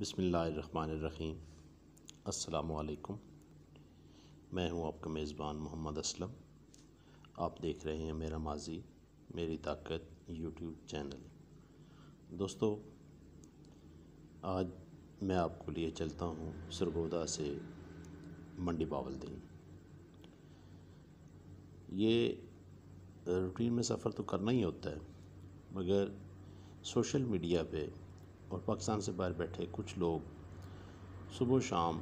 बसमीम असलकुम मैं हूं आपका मेज़बान मोहम्मद असलम आप देख रहे हैं मेरा माजी मेरी ताकत यूट्यूब चैनल दोस्तों आज मैं आपको लिए चलता हूं सरगोदा से मंडी बावल दिन ये रूटीन में सफ़र तो करना ही होता है मगर सोशल मीडिया पे और पाकिस्तान से बाहर बैठे कुछ लोग सुबह शाम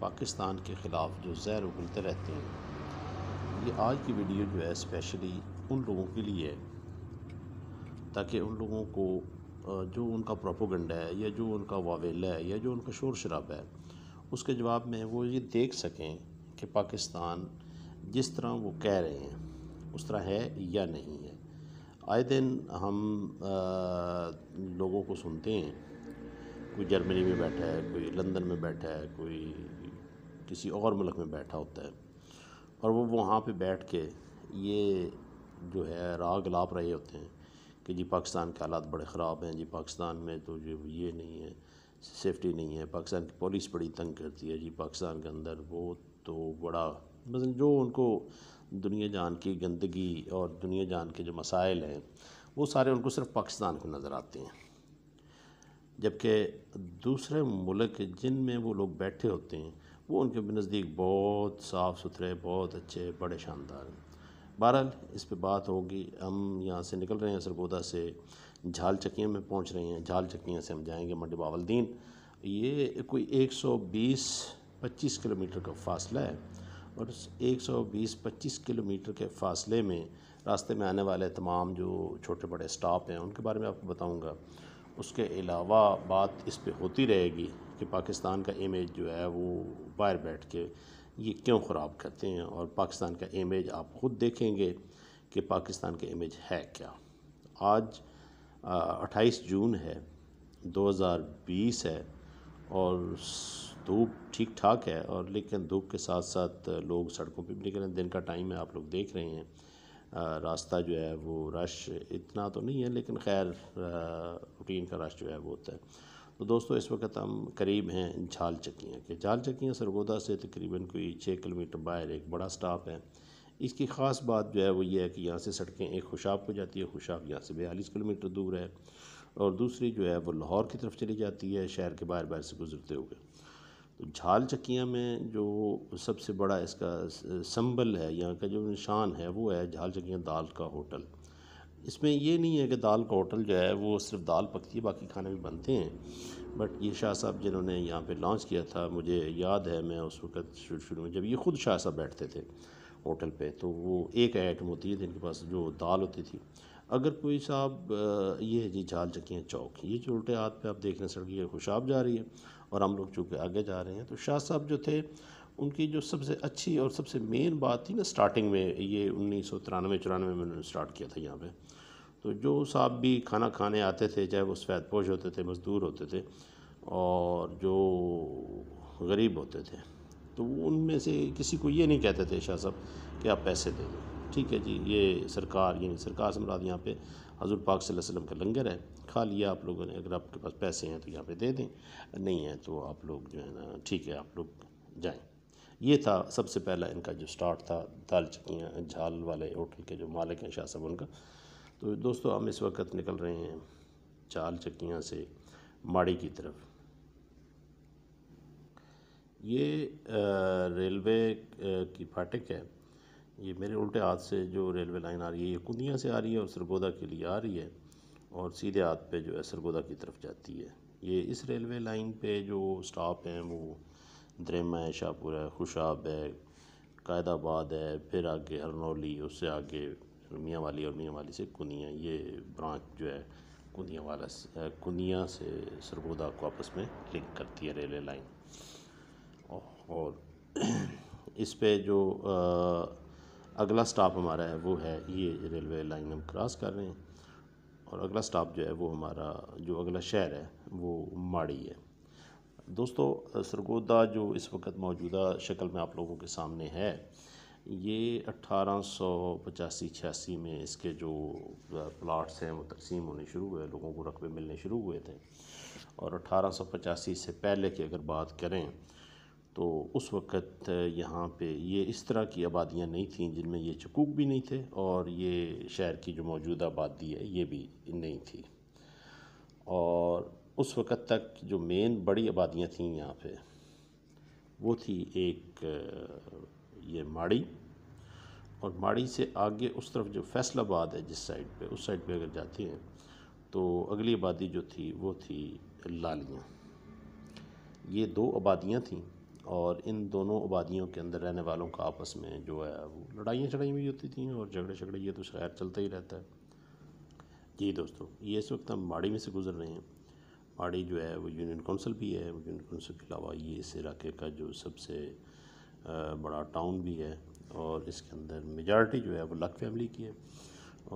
पाकिस्तान के ख़िलाफ़ जो जहर उगलते रहते हैं ये आज की वीडियो जो है स्पेशली उन लोगों के लिए है ताकि उन लोगों को जो उनका प्रोपोगंडा है या जो उनका वावेला है या जो उनका शोर शराब है उसके जवाब में वो ये देख सकें कि पाकिस्तान जिस तरह वो कह रहे हैं उस तरह है या नहीं है आए दिन हम आ, लोगों को सुनते हैं कोई जर्मनी में बैठा है कोई लंदन में बैठा है कोई किसी और मुल्क में बैठा होता है और वो वहाँ पे बैठ के ये जो है राग लाप रहे होते हैं कि जी पाकिस्तान के हालात बड़े ख़राब हैं जी पाकिस्तान में तो जो ये नहीं है सेफ्टी नहीं है पाकिस्तान की पुलिस बड़ी तंग करती है जी पाकिस्तान के अंदर वो तो बड़ा मतलब जो उनको दुनिया जान की गंदगी और दुनिया जान के जो मसाइल हैं वो सारे उनको सिर्फ पाकिस्तान को नज़र आते हैं जबकि दूसरे मुल्क जिन में वो लोग बैठे होते हैं वो उनके नज़दीक बहुत साफ़ सुथरे बहुत अच्छे बड़े शानदार हैं बहरहाल इस पे बात होगी हम यहाँ से निकल रहे हैं सरगोदा से झाल चकियाँ में पहुँच रहे हैं झाल चकियाँ से हम जाएँगे मंडी बावलदीन ये कोई बीस पच्चीस किलोमीटर का फासला है और 120-25 किलोमीटर के फासले में रास्ते में आने वाले तमाम जो छोटे बड़े स्टॉप हैं उनके बारे में आपको बताऊंगा उसके अलावा बात इस पर होती रहेगी कि पाकिस्तान का इमेज जो है वो बाहर बैठ के ये क्यों ख़राब करते हैं और पाकिस्तान का इमेज आप ख़ुद देखेंगे कि पाकिस्तान का इमेज है क्या आज अट्ठाईस जून है 2020 है और धूप ठीक ठाक है और लेकिन धूप के साथ साथ लोग सड़कों पर भी हैं दिन का टाइम है आप लोग देख रहे हैं आ, रास्ता जो है वो रश इतना तो नहीं है लेकिन खैर रूटीन का रश जो है वो होता है तो दोस्तों इस वक्त हम करीब हैं झाल चकियाँ के झाल चकियाँ सरगोदा से तकरीबन कोई छः किलोमीटर बाहर एक बड़ा स्टाप है इसकी ख़ास बात जो है वो ये है कि यहाँ से सड़कें एक खुशाब को जाती है खुशाब यहाँ से बयालीस किलोमीटर दूर है और दूसरी जो है वो लाहौर की तरफ चली जाती है शहर के बाहर बाहर से गुजरते हुए तो झाल चक्किया में जो सबसे बड़ा इसका संबल है यहाँ का जो निशान है वो है झाल चक्किया दाल का होटल इसमें ये नहीं है कि दाल का होटल जो है वो सिर्फ दाल पकती है बाकी खाने भी बनते हैं बट ये शाह साहब जिन्होंने यहाँ पे लॉन्च किया था मुझे याद है मैं उस वक़्त शुरू शुरू में जब ये ख़ुद शाह साहब बैठते थे होटल पे तो वो एक आइटम होती है जिनके पास जो दाल होती थी अगर कोई साहब ये है जी झाल चकियाँ चौक ये जो उल्टे हाथ पे आप देख रहे हैं सड़क ये खुशाब जा रही है और हम लोग चूँकि आगे जा रहे हैं तो शाह साहब जो थे उनकी जो सबसे अच्छी और सबसे मेन बात थी ना स्टार्टिंग में ये उन्नीस सौ तिरानवे चौरानवे में उन्होंने स्टार्ट किया था यहाँ पे तो जो साहब भी खाना खाने आते थे चाहे वो सफ़ेदपोश होते थे मज़दूर होते थे और जो गरीब होते थे तो उनमें से किसी को ये नहीं कहते थे शाह साहब कि आप पैसे दे दो ठीक है जी ये सरकार यानी सरकार से मुराद यहाँ पे हजूर पाक सल्लल्लाहु अलैहि वसल्लम का लंगर है खा लिया आप लोगों ने अगर आपके पास पैसे हैं तो यहाँ पे दे दें नहीं है तो आप लोग जो है ना ठीक है आप लोग जाएं ये था सबसे पहला इनका जो स्टार्ट था दाल चकियाँ झाल वाले होटल के जो मालिक हैं शाह साहब उनका तो दोस्तों हम इस वक्त निकल रहे हैं चाल चक्कियाँ से माड़ी की तरफ ये रेलवे की फाटक है ये मेरे उल्टे हाथ से जो रेलवे लाइन आ रही है ये कुंदिया से आ रही है और सरगोदा के लिए आ रही है और सीधे हाथ पे जो है सरगोदा की तरफ जाती है ये इस रेलवे लाइन पे जो स्टॉप हैं वो द्रेमा है शाहपुर है खुशाब है कायदाबाद है फिर आगे हरनौली उससे आगे मियाँ वाली और मियाँ वाली से कुनिया ये ब्रांच जो है कुनिया वाला कुनिया से सरगोदा को आपस में लिंक करती है रेलवे लाइन और इस पर जो आ, अगला स्टॉप हमारा है वो है ये रेलवे लाइन हम क्रॉस कर रहे हैं और अगला स्टॉप जो है वो हमारा जो अगला शहर है वो माड़ी है दोस्तों सरगोदा जो इस वक्त मौजूदा शक्ल में आप लोगों के सामने है ये अट्ठारह सौ पचासी छियासी में इसके जो प्लाट्स हैं वो तकसीम होने शुरू हुए लोगों को रकबे मिलने शुरू हुए थे और अट्ठारह सौ पचासी से पहले की अगर बात करें तो उस वक़्त यहाँ पे ये इस तरह की आबादियाँ नहीं थीं जिनमें ये चकूक भी नहीं थे और ये शहर की जो मौजूदा आबादी है ये भी नहीं थी और उस वक़्त तक जो मेन बड़ी आबादियाँ थीं यहाँ पे वो थी एक ये माड़ी और माड़ी से आगे उस तरफ जो फैसलाबाद है जिस साइड पे उस साइड पे अगर जाते हैं तो अगली आबादी जो थी वो थी लालियाँ ये दो आबादियाँ थीं और इन दोनों आबादियों के अंदर रहने वालों का आपस में जो है वो लड़ाइयाँ शड़ाइयाँ भी होती थी और झगड़े झगड़े ये तो शहर चलता ही रहता है जी दोस्तों ये इस वक्त हम माड़ी में से गुजर रहे हैं माड़ी जो है वो यूनियन काउंसिल भी है यूनियन काउंसिल के अलावा ये इस इलाके का जो सबसे बड़ा टाउन भी है और इसके अंदर मेजॉरिटी जो है वो लक फैमिली की है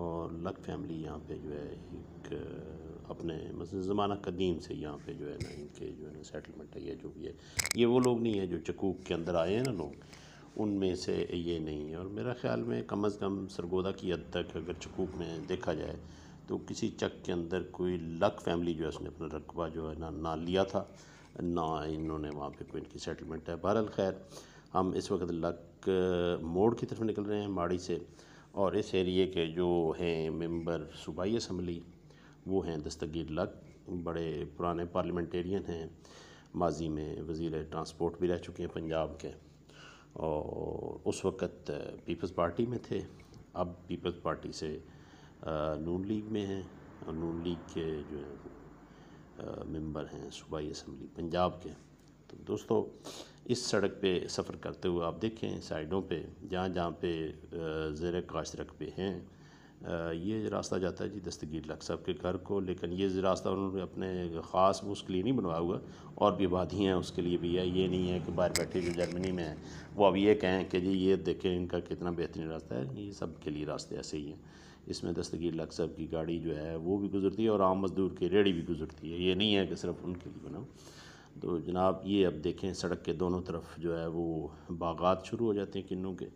और लक फैमिली यहाँ पे जो है एक अपने मतलब ज़माना कदीम से यहाँ पे जो है ना इनके जो है ना सेटलमेंट है या जो भी है ये वो लोग नहीं है जो चकूक के अंदर आए हैं ना लोग उनमें से ये नहीं है और मेरा ख्याल में कम अज़ कम सरगोदा की हद तक अगर चकूक में देखा जाए तो किसी चक के अंदर कोई लक फैमिली जो है उसने अपना रकबा जो है ना ना लिया था ना इन्होंने वहाँ पे कोई इनकी सेटलमेंट है बहरहाल खैर हम इस वक्त लक मोड़ की तरफ निकल रहे हैं माड़ी से और इस एरिए के जो हैं मेंबर सूबाई असम्बली वो हैं दस्तगीर लक बड़े पुराने पार्लियामेंटेरियन हैं माजी में वज़ी ट्रांसपोर्ट भी रह चुके हैं पंजाब के और उस वक़्त पीपल्स पार्टी में थे अब पीपल्स पार्टी से नून लीग में हैं और नून लीग के जो हैं मेंबर हैं सूबाई असम्बली पंजाब के तो दोस्तों इस सड़क पे सफ़र करते हुए आप देखें साइडों पे जहाँ जहाँ पे ज़ेर काश रकबे हैं ये रास्ता जाता है जी दस्तगीर लक साहब के घर को लेकिन ये रास्ता उन्होंने अपने ख़ास उसके लिए नहीं बनवाया हुआ और भी आबादी हैं उसके लिए भी है ये नहीं है कि बाहर बैठे जो जर्मनी में है वो अब ये कहें कि जी ये देखें इनका कितना बेहतरीन रास्ता है ये सब के लिए रास्ते ऐसे ही हैं इसमें दस्तगीर लक साहब की गाड़ी जो है वो भी गुजरती है और आम मज़दूर की रेड़ी भी गुजरती है ये नहीं है कि सिर्फ उनके लिए बनाऊँ तो जनाब ये अब देखें सड़क के दोनों तरफ जो है वो बागात शुरू हो जाते हैं किन्नू के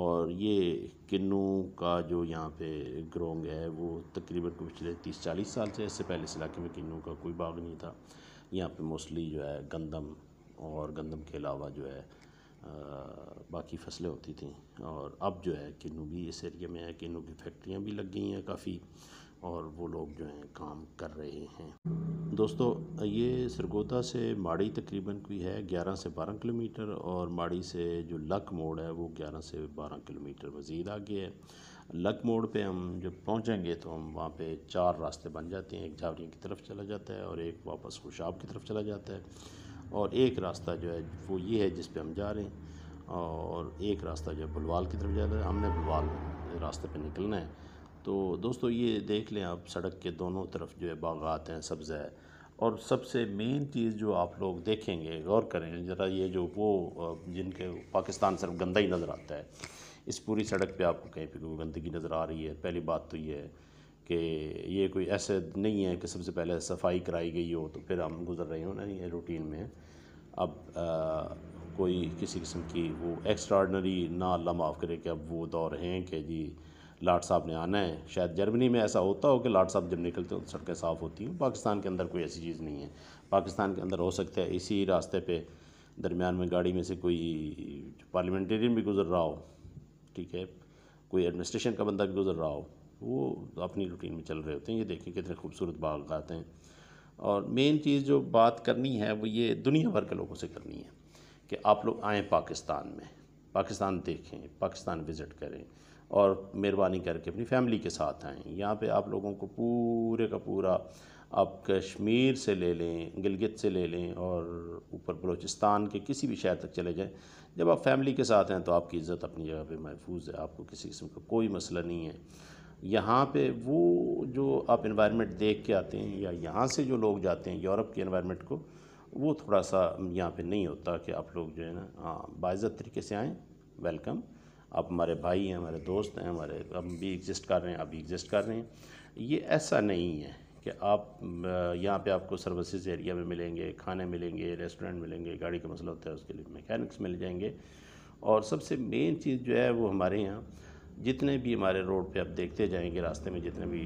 और ये किन्नू का जो यहाँ पे ग्रोंग है वो तकरीबन पिछले तीस चालीस साल से इससे पहले इस इलाके में किन्नू का कोई बाग नहीं था यहाँ पे मोस्टली जो है गंदम और गंदम के अलावा जो है आ, बाकी फसलें होती थी और अब जो है किन्नू भी इस एरिया में है किन्नू की फैक्ट्रियाँ भी लग गई हैं काफ़ी और वो लोग जो हैं काम कर रहे हैं दोस्तों ये सरगोदा से माड़ी तकरीबन की है 11 से 12 किलोमीटर और माड़ी से जो लक मोड़ है वो 11 से 12 किलोमीटर मज़ीद आगे है लक मोड़ पे हम जब पहुंचेंगे तो हम वहाँ पे चार रास्ते बन जाते हैं एक झावरिया की तरफ चला जाता है और एक वापस खुशाब की तरफ चला जाता है और एक रास्ता जो है वो ये है जिस पर हम जा रहे हैं और एक रास्ता जो है बुलवाल की तरफ जा रहा है हमने बुलवाल रास्ते पर निकलना है तो दोस्तों ये देख लें आप सड़क के दोनों तरफ जो है बागात हैं सब्ज़ है और सबसे मेन चीज़ जो आप लोग देखेंगे गौर करें ज़रा ये जो वो जिनके पाकिस्तान सिर्फ गंदा ही नज़र आता है इस पूरी सड़क पे आपको कहीं पे कोई गंदगी नज़र आ रही है पहली बात तो ये है कि ये कोई ऐसे नहीं है कि सबसे पहले सफाई कराई गई हो तो फिर हम गुज़र रहे हो ना ये रूटीन में अब आ, कोई किसी किस्म की वो एक्स्ट्राडनरी ना अल्लाह माफ़ करे कि अब वो दौर हैं कि जी लाट साहब ने आना है शायद जर्मनी में ऐसा होता हो कि लाट साहब जब निकलते हो तो सड़कें साफ़ होती हैं पाकिस्तान के अंदर कोई ऐसी चीज़ नहीं है पाकिस्तान के अंदर हो सकता है इसी रास्ते पे दरमियान में गाड़ी में से कोई पार्लियामेंटेरियन भी गुजर रहा हो ठीक है कोई एडमिनिस्ट्रेशन का बंदा भी गुजर रहा हो वो अपनी रूटीन में चल रहे होते हैं ये देखें कितने खूबसूरत बागात हैं और मेन चीज़ जो बात करनी है वो ये दुनिया भर के लोगों से करनी है कि आप लोग आएँ पाकिस्तान में पाकिस्तान देखें पाकिस्तान विज़िट करें और मेहरबानी करके अपनी फैमिली के साथ आएँ यहाँ पे आप लोगों को पूरे का पूरा आप कश्मीर से ले लें गिलगित से ले लें और ऊपर बलूचिस्तान के किसी भी शहर तक चले जाएं जब आप फैमिली के साथ हैं तो आपकी इज़्ज़त अपनी जगह पे महफूज है आपको किसी किस्म का कोई मसला नहीं है यहाँ पे वो जो आप इन्वायरमेंट देख के आते हैं या यहाँ से जो लोग जाते हैं यूरोप के इन्वायरमेंट को वो थोड़ा सा यहाँ पर नहीं होता कि आप लोग जो है ना हाँ बाज़त तरीके से आएँ वेलकम आप हमारे भाई हैं हमारे दोस्त हैं हमारे हम भी एग्जिस्ट कर रहे हैं आप भी एग्जिस्ट कर रहे हैं ये ऐसा नहीं है कि आप यहाँ पे आपको सर्विसेज एरिया में मिलेंगे खाने मिलेंगे रेस्टोरेंट मिलेंगे गाड़ी का मसला होता है उसके लिए मैकेनिक्स मिल जाएंगे और सबसे मेन चीज़ जो है वो हमारे यहाँ जितने भी हमारे रोड पे आप देखते जाएंगे रास्ते में जितने भी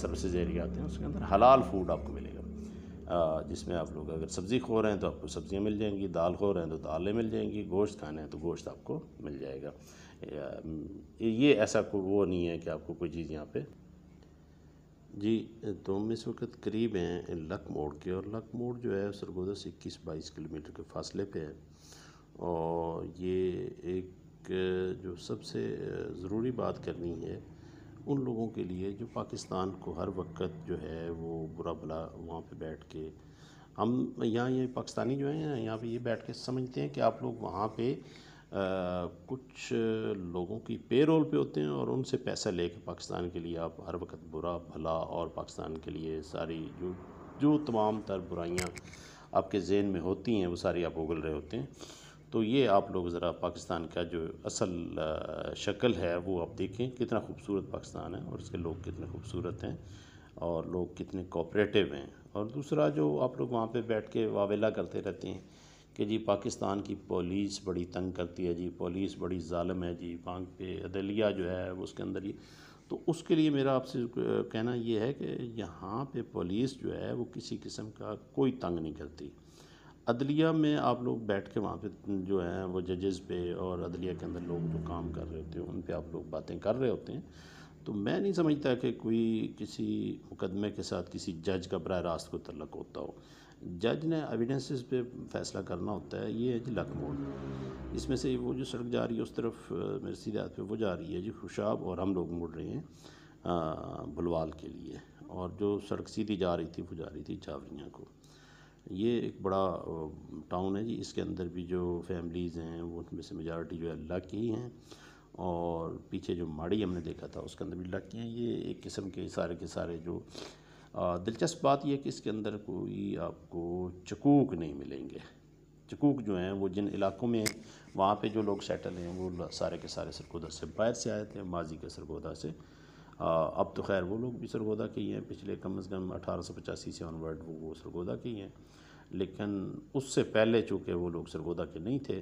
सर्विसेज एरिया आते हैं उसके अंदर हलाल फूड आपको मिलेगा जिसमें आप लोग अगर सब्ज़ी खो रहे हैं तो आपको सब्ज़ियाँ मिल जाएंगी दाल खो रहे हैं तो दालें मिल जाएंगी गोश्त खाना है तो गोश्त आपको मिल जाएगा ये ऐसा को वो नहीं है कि आपको कोई चीज़ यहाँ पे जी तो हम इस वक्त करीब हैं लक मोड़ के और लक मोड़ जो है सरगोदा से इक्कीस बाईस किलोमीटर के फासले पे है और ये एक जो सबसे ज़रूरी बात करनी है उन लोगों के लिए जो पाकिस्तान को हर वक्त जो है वो बुरा भला वहाँ पे बैठ के हम यहाँ ये पाकिस्तानी जो हैं यहाँ पे ये बैठ के समझते हैं कि आप लोग वहाँ पे कुछ लोगों की पेरोल पे होते हैं और उनसे पैसा कर पाकिस्तान के लिए आप हर वक्त बुरा भला और पाकिस्तान के लिए सारी जो जो तमाम तर बुराइयाँ आपके जेन में होती हैं वो सारी आप उगल रहे होते हैं तो ये आप लोग ज़रा पाकिस्तान का जो असल शक्ल है वो आप देखें कितना खूबसूरत पाकिस्तान है और उसके लोग कितने खूबसूरत हैं और लोग कितने कोऑपरेटिव हैं और दूसरा जो आप लोग वहाँ पे बैठ के वावेला करते रहते हैं कि जी पाकिस्तान की पुलिस बड़ी तंग करती है जी पुलिस बड़ी ालम है जी वहाँ पे अदलिया जो है उसके अंदर ये तो उसके लिए मेरा आपसे कहना ये है कि यहाँ पे पुलिस जो है वो किसी किस्म का कोई तंग नहीं करती अदलिया में आप लोग बैठ के वहाँ पे जो है वो जजेस पे और अदलिया के अंदर लोग जो काम कर रहे होते हैं उन पर आप लोग बातें कर रहे होते हैं तो मैं नहीं समझता कि कोई किसी मुकदमे के साथ किसी जज का बर रास्त को तलक होता हो जज ने एविडेंसेस पे फैसला करना होता है ये है जी लक मोड़ इसमें से वो जो सड़क जा रही है उस तरफ मेरे सीधे हाथ पे वो जा रही है जी खुशाब और हम लोग मुड़ रहे हैं बुलवाल के लिए और जो सड़क सीधी जा रही थी वो जा रही थी चावरियाँ को ये एक बड़ा टाउन है जी इसके अंदर भी जो फैमिलीज़ हैं वो उनमें से मेजॉरिटी जो है अल्लाह की ही हैं और पीछे जो माड़ी हमने देखा था उसके अंदर भी लग के हैं ये एक किस्म के सारे के सारे जो दिलचस्प बात यह कि इसके अंदर कोई आपको चकूक नहीं मिलेंगे चकूक जो हैं वो जिन इलाकों में वहाँ पे जो लोग सेटल हैं वो सारे के सारे सरगोदा से बाहर से आए थे माजी के सरगोदा से आ, अब तो खैर वो लोग भी सरगोदा के ही हैं पिछले कम अज़ कम अठारह सौ पचासी से ऑनवर्ड वो वो सरगोदा के ही हैं लेकिन उससे पहले चूँकि वो लोग सरगोदा के नहीं थे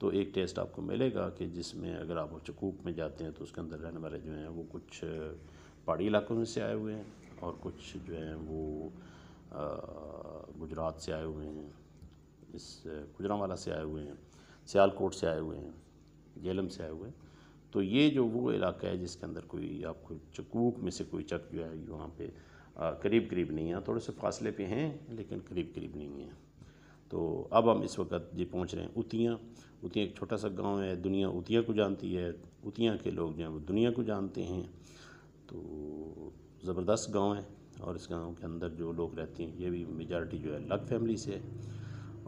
तो एक टेस्ट आपको मिलेगा कि जिसमें अगर आप चकूक में जाते हैं तो उसके अंदर रहने वाले जो हैं वो कुछ पहाड़ी इलाकों में से आए हुए हैं और कुछ जो हैं वो गुजरात से आए हुए हैं इस गुजरावाला से आए हुए हैं सियालकोट से आए हुए हैं जेलम से आए हुए हैं तो ये जो वो इलाका है जिसके अंदर कोई आपको चकूक में से कोई चक जो है वहाँ पे करीब करीब नहीं है थोड़े से फासले पे हैं लेकिन करीब करीब नहीं है तो अब हम इस वक्त जी पहुँच रहे हैं उतियाँ उतियाँ एक छोटा सा गाँव है दुनिया उतिया को जानती है उतिया के लोग जो हैं वो दुनिया को जानते हैं तो ज़बरदस्त गांव है और इस गांव के अंदर जो लोग रहते हैं ये भी मेजॉरिटी जो है लग फैमिली से है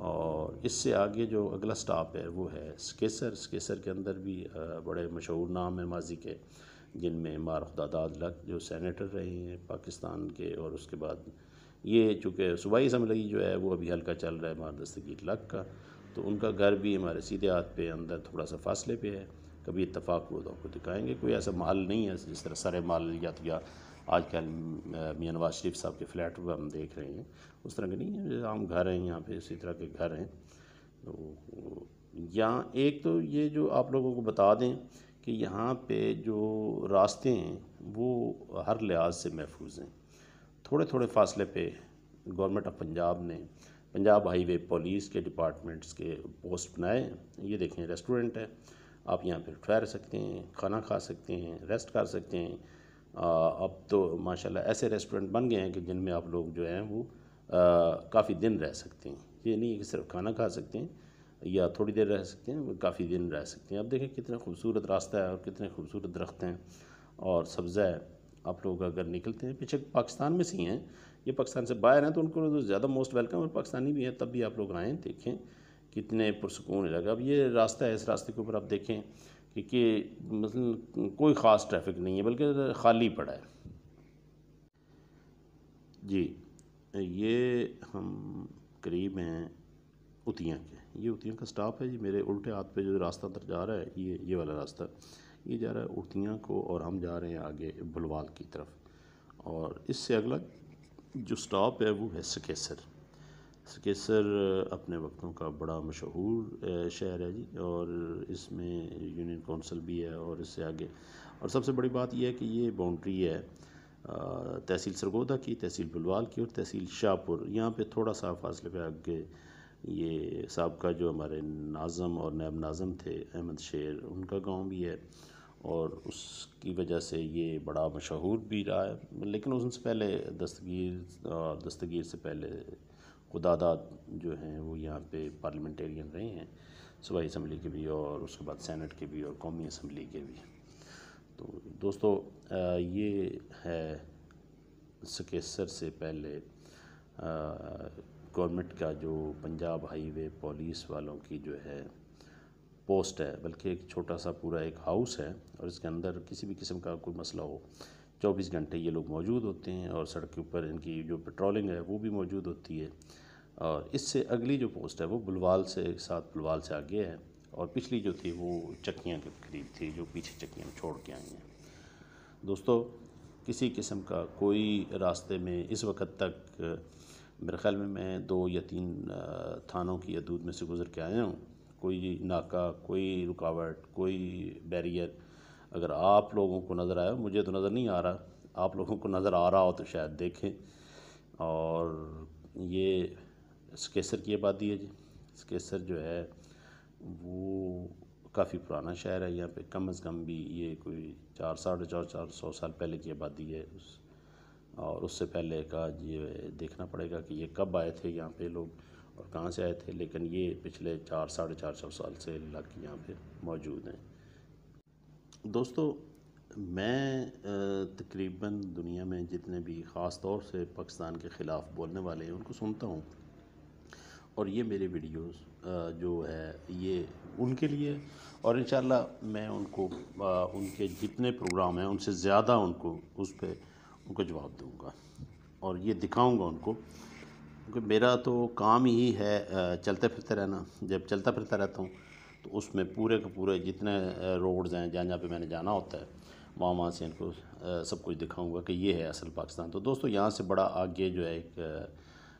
और इससे आगे जो अगला स्टाप है वो है स्केसर स्केसर के अंदर भी बड़े मशहूर नाम हैं माजी के जिनमें मार दादाद लग जो सैनिटर रहे हैं पाकिस्तान के और उसके बाद ये चूँकि सूबाई असम्बली जो है वो अभी हल्का चल रहा है मार दस्तगीर लग का तो उनका घर भी हमारे सीधे हाथ पे अंदर थोड़ा सा फासले पे है कभी इतफाक़ हुआ तो आपको दिखाएंगे कोई ऐसा माल नहीं है जिस तरह सारे माल या तो या आजकल मियाँ नवाज शरीफ साहब के फ़्लैट हम देख रहे हैं उस तरह के नहीं है आम घर हैं यहाँ पे इसी तरह के घर हैं तो यहाँ एक तो ये जो आप लोगों को बता दें कि यहाँ पे जो रास्ते हैं वो हर लिहाज से महफूज हैं थोड़े थोड़े फासले पे गवर्नमेंट ऑफ पंजाब ने पंजाब हाईवे पुलिस के डिपार्टमेंट्स के पोस्ट बनाए ये देखें रेस्टोरेंट है आप यहाँ पर ठहर सकते हैं खाना खा सकते हैं रेस्ट कर सकते हैं अब तो माशाल्लाह ऐसे रेस्टोरेंट बन गए हैं कि जिनमें आप लोग जो हैं वो काफ़ी दिन रह सकते हैं ये नहीं है कि सिर्फ खाना खा सकते हैं या थोड़ी देर रह सकते हैं काफ़ी दिन रह सकते हैं अब देखें कितना खूबसूरत रास्ता है और कितने खूबसूरत दरख्त हैं और सब्ज़ा है आप लोग अगर निकलते हैं पीछे पाकिस्तान में से ही हैं ये पाकिस्तान से बाहर हैं तो उनको तो ज़्यादा मोस्ट वेलकम और पाकिस्तानी भी हैं तब भी आप लोग आएँ देखें कितने पुरसकून लगा अब ये रास्ता है इस रास्ते के ऊपर आप देखें कि मतलब कोई ख़ास ट्रैफिक नहीं है बल्कि खाली पड़ा है जी ये हम करीब हैं उतिया के ये उतिया का स्टाफ है जी मेरे उल्टे हाथ पे जो रास्ता अंदर जा रहा है ये ये वाला रास्ता ये जा रहा है उतिया को और हम जा रहे हैं आगे बुलवाल की तरफ और इससे अगला जो स्टॉप है वो है सकेसर सकेसर अपने वक्तों का बड़ा मशहूर शहर है जी और इसमें यूनियन कौंसिल भी है और इससे आगे और सबसे बड़ी बात यह है कि ये बाउंड्री है तहसील सरगोदा की तहसील बुलवाल की और तहसील शाहपुर यहाँ पे थोड़ा सा फासले पे आगे ये सबका जो हमारे नाज़म और नैब नाज़म थे अहमद शेर उनका गांव भी है और उसकी वजह से ये बड़ा मशहूर भी रहा है लेकिन उससे पहले दस्तगीर और दस्तगीर से पहले वो दादा जो हैं वो यहाँ पे पार्लियामेंटेरियन रहे हैं सूबाई इसम्बली के भी और उसके बाद सैनट के भी और कौमी इसम्बली के भी तो दोस्तों ये है सकेसर से पहले गवर्नमेंट का जो पंजाब हाईवे पुलिस वालों की जो है पोस्ट है बल्कि एक छोटा सा पूरा एक हाउस है और इसके अंदर किसी भी किस्म का कोई मसला हो चौबीस घंटे ये लोग मौजूद होते हैं और सड़क के ऊपर इनकी जो पेट्रोलिंग है वो भी मौजूद होती है और इससे अगली जो पोस्ट है वो बुलवाल से साथ बुलवाल से आगे है और पिछली जो थी वो चक्कियाँ के करीब थी जो पीछे चक्कियाँ छोड़ के आई हैं दोस्तों किसी किस्म का कोई रास्ते में इस वक्त तक मेरे ख्याल में मैं दो या तीन थानों की अदूद में से गुज़र के आया हूँ कोई नाका कोई रुकावट कोई बैरियर अगर आप लोगों को नज़र आया मुझे तो नज़र नहीं आ रहा आप लोगों को नज़र आ रहा हो तो शायद देखें और ये स्केसर की आबादी है जी स्केसर जो है वो काफ़ी पुराना शहर है यहाँ पे कम अज़ कम भी ये कोई चार साढ़े चार चार सौ साल पहले की आबादी है उस और उससे पहले का ये देखना पड़ेगा कि ये कब आए थे यहाँ पे लोग और कहाँ से आए थे लेकिन ये पिछले चार साढ़े चार सौ साल से लग यहाँ पे मौजूद हैं दोस्तों मैं तकरीबन दुनिया में जितने भी ख़ास तौर से पाकिस्तान के ख़िलाफ़ बोलने वाले हैं उनको सुनता हूँ और ये मेरे वीडियोस जो है ये उनके लिए और इन मैं उनको उनके जितने प्रोग्राम हैं उनसे ज़्यादा उनको उस पर उनको जवाब दूंगा और ये दिखाऊंगा उनको क्योंकि मेरा तो काम ही है चलते फिरते रहना जब चलता फिरता रहता हूँ तो उसमें पूरे के पूरे जितने रोड्स हैं जहाँ जहाँ पे मैंने जाना होता है वहाँ वहाँ से इनको सब कुछ दिखाऊँगा कि ये है असल पाकिस्तान तो दोस्तों यहाँ से बड़ा आगे जो है एक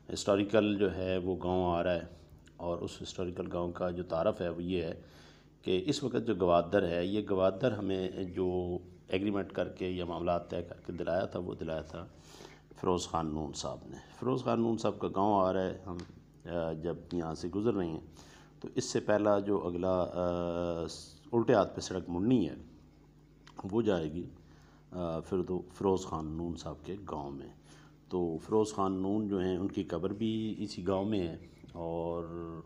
हिस्टोरिकल जो है वो गांव आ रहा है और उस हिस्टोरिकल गांव का जो तारफ़ है वो ये है कि इस वक्त जो गवादर है ये गवादर हमें जो एग्रीमेंट करके या मामला तय करके दिलाया था वो दिलाया था फ़िरोज़ ख़ान नून साहब ने फ़िरोज़ ख़ान नून साहब का गाँव आ रहा है हम जब यहाँ से गुज़र रहे हैं तो इससे पहला जो अगला उल्टे हाथ पे सड़क मुड़नी है वो जाएगी फिर तो फ़िरोज़ ख़ान नून साहब के गांव में तो फ़िरोज़ ख़ान नून जो हैं उनकी कब्र भी इसी गांव में है और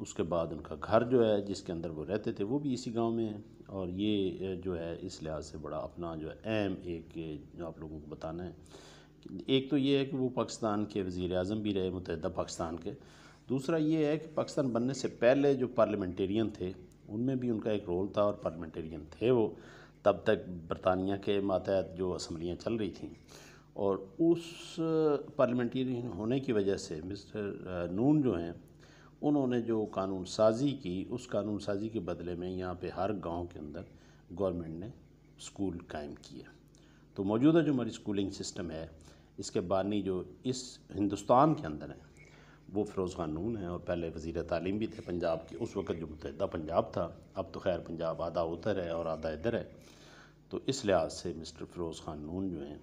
उसके बाद उनका घर जो है जिसके अंदर वो रहते थे वो भी इसी गांव में है और ये जो है इस लिहाज से बड़ा अपना जो है अहम एक आप लोगों को बताना है एक तो ये है कि वो पाकिस्तान के वज़ी अजम भी रहे मुतहद पाकिस्तान के दूसरा ये है कि पाकिस्तान बनने से पहले जो पार्लियामेंटेरियन थे उनमें भी उनका एक रोल था और पार्लियामेंटेरियन थे वो तब तक बरतानिया के मातहत जो असम्बलियाँ चल रही थी और उस पार्लियामेंटेरियन होने की वजह से मिस्टर नून जो हैं उन्होंने जो कानून साजी की उस कानून साजी के बदले में यहाँ पे हर गांव के अंदर गवर्नमेंट ने स्कूल कायम किए तो मौजूदा जो हमारी स्कूलिंग सिस्टम है इसके बानी जो इस हिंदुस्तान के अंदर हैं वो फ़िरोज़ खान नून हैं और पहले वजीर तालीम भी थे पंजाब के उस वक्त जो मुतहदा पंजाब था अब तो खैर पंजाब आधा उधर है और आधा इधर है तो इस लिहाज से मिस्टर फ़िरोज़ खान नून जो हैं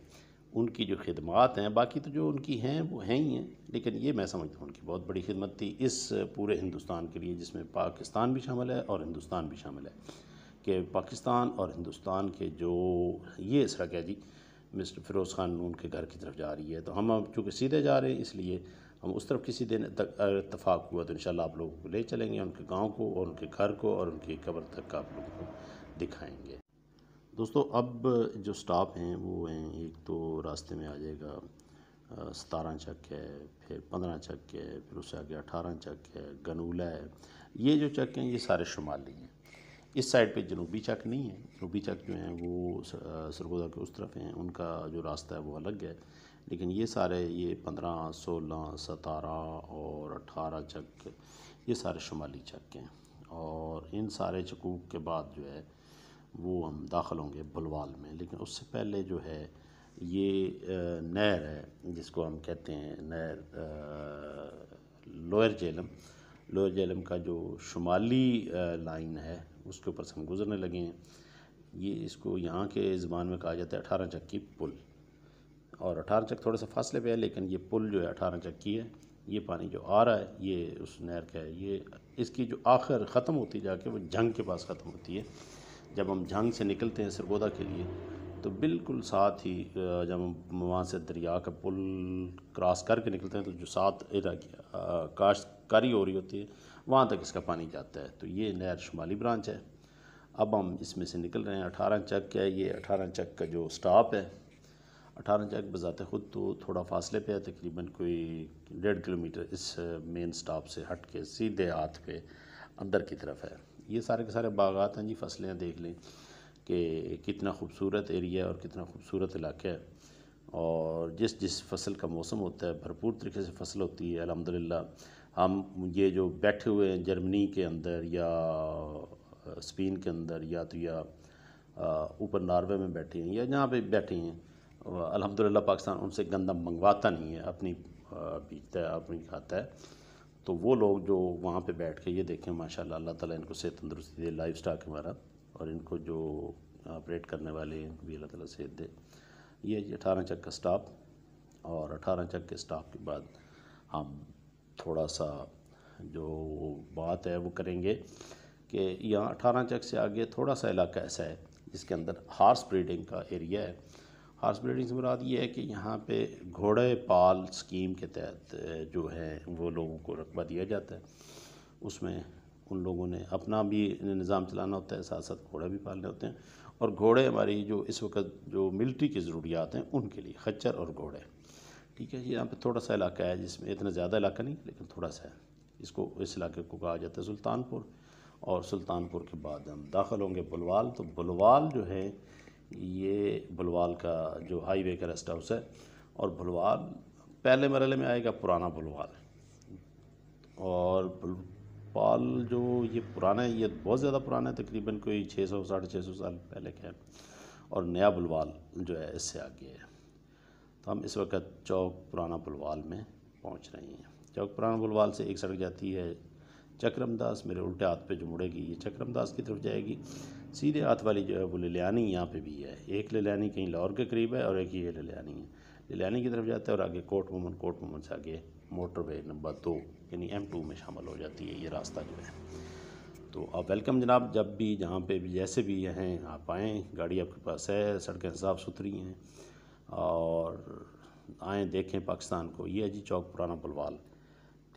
उनकी जो खिदमत हैं बाकी तो जो उनकी हैं वो हैं ही हैं लेकिन ये मैं समझता हूँ उनकी बहुत बड़ी खिदमत थी इस पूरे हिंदुस्तान के लिए जिसमें पाकिस्तान भी शामिल है और हिंदुस्तान भी शामिल है कि पाकिस्तान और हिंदुस्तान के जो ये सड़क है जी मिस्टर फ़िरोज़ खान उनके घर की तरफ जा रही है तो हम अब चूँकि सीधे जा रहे हैं इसलिए हम उस तरफ किसी दिन तक इतफाक़ हुआ तो इन आप लोगों को ले चलेंगे उनके गाँव को और उनके घर को और उनकी कब्र तक आप लोगों को दिखाएँगे दोस्तों अब जो स्टाफ हैं वो हैं एक तो रास्ते में आ जाएगा सतारह चक है फिर पंद्रह चक है फिर उससे आगे अठारह चक है गनूला है ये जो चक हैं ये सारे शुमाली हैं इस साइड पे जनूबी चक नहीं है जनूबी चक जो हैं वो सरगोदा के उस तरफ हैं उनका जो रास्ता है वो अलग है लेकिन ये सारे ये पंद्रह सोलह सतारह और अठारह चक ये सारे शुमाली चक हैं और इन सारे चकूक के बाद जो है वो हम दाखिल होंगे बलवाल में लेकिन उससे पहले जो है ये नहर है जिसको हम कहते हैं नहर लोअर जेलम लोअर जेलम का जो शुमाली लाइन है उसके ऊपर से हम गुज़रने लगे हैं ये इसको यहाँ के ज़बान में कहा जाता है अठारह चक्की पुल और अठारह चक थोड़े से फासले पे है लेकिन ये पुल जो है अठारह चक्की है ये पानी जो आ रहा है ये उस नहर का है ये इसकी जो आखिर ख़त्म होती जाके वो जंग के पास ख़त्म होती है जब हम झंग से निकलते हैं सरगोदा के लिए तो बिल्कुल साथ ही जब हम वहाँ से दरिया का पुल क्रॉस करके निकलते हैं तो जो साथ काश्तकारी हो रही होती है वहाँ तक इसका पानी जाता है तो ये नहर शुमाली ब्रांच है अब हम इसमें से निकल रहे हैं अठारह चक है ये अठारह चक का जो स्टाप है अठारह चक बज़ात ख़ुद तो थोड़ा फासले पे है तकरीबन कोई डेढ़ किलोमीटर इस मेन स्टाप से हट के सीधे हाथ पे अंदर की तरफ है ये सारे के सारे बागात हैं जी फसलें देख लें कि कितना खूबसूरत एरिया है और कितना खूबसूरत इलाका है और जिस जिस फसल का मौसम होता है भरपूर तरीके से फसल होती है अलहमदिल्ला हम ये जो बैठे हुए हैं जर्मनी के अंदर या स्पेन के अंदर या तो या ऊपर नार्वे में बैठे हैं या जहाँ पे बैठे हैं अलहमदिल्ला पाकिस्तान उनसे गंदा मंगवाता नहीं है अपनी पीता है अपनी खाता है तो वो लोग जो वहाँ पे बैठ के ये देखें माशाल्लाह अल्लाह ताला इनको सेहत तंदुरुस्ती दे लाइफ स्टाक हमारा और इनको जो ऑपरेट करने वाले हैं इनको भी अल्लाह ताला सेहत दे ये अठारह चक का स्टाफ और अठारह चक के स्टाफ के बाद हम थोड़ा सा जो बात है वो करेंगे कि यहाँ अठारह चक से आगे थोड़ा सा इलाका ऐसा है जिसके अंदर हार्स ब्रीडिंग का एरिया है हॉर्स ब्रीडिंग से मुराद ये है कि यहाँ पे घोड़े पाल स्कीम के तहत जो है वो लोगों को रकबा दिया जाता है उसमें उन लोगों ने अपना भी निज़ाम चलाना होता है साथ साथ घोड़े भी पालने होते हैं और घोड़े हमारी जो इस वक्त जो मिल्ट्री की ज़रूरियात हैं उनके लिए खच्चर और घोड़े ठीक है यहाँ पे थोड़ा सा इलाका है जिसमें इतना ज़्यादा इलाका नहीं लेकिन थोड़ा सा है इसको इस इलाके को कहा जाता है सुल्तानपुर और सुल्तानपुर के बाद हम दाखिल होंगे बुलवाल तो बुलवाल जो है ये भुलवाल का जो हाईवे का रेस्ट हाउस है और भुलवाल पहले मरल में आएगा पुराना भुलवाल और भुलवाल जो ये पुराना है ये बहुत ज़्यादा पुराना है तकरीबन कोई छः सौ साढ़े छः सौ साल पहले का है और नया भुलवाल जो है इससे आगे है तो हम इस वक्त चौक पुराना भुलवाल में पहुंच रहे हैं चौक पुराना भुलवाल से एक सड़क जाती है चक्रम दास मेरे उल्टे हाथ पे जो मुड़ेगी ये चक्रमदास की तरफ जाएगी सीधे हाथ वाली जो है वो लिलियानी यहाँ पे भी है एक लिलियानी कहीं लाहौर के करीब है और एक ये लिलियानी है लिलियानी की तरफ जाता है और आगे कोट मोमन कोट मोमन से आगे मोटरवे नंबर दो यानी एम टू में शामिल हो जाती है ये रास्ता जो है तो आप वेलकम जनाब जब भी जहाँ पे भी जैसे भी हैं आप आएँ गाड़ी आपके पास है सड़कें साफ़ सुथरी हैं और आएँ देखें पाकिस्तान को ये है जी चौक पुराना बलवाल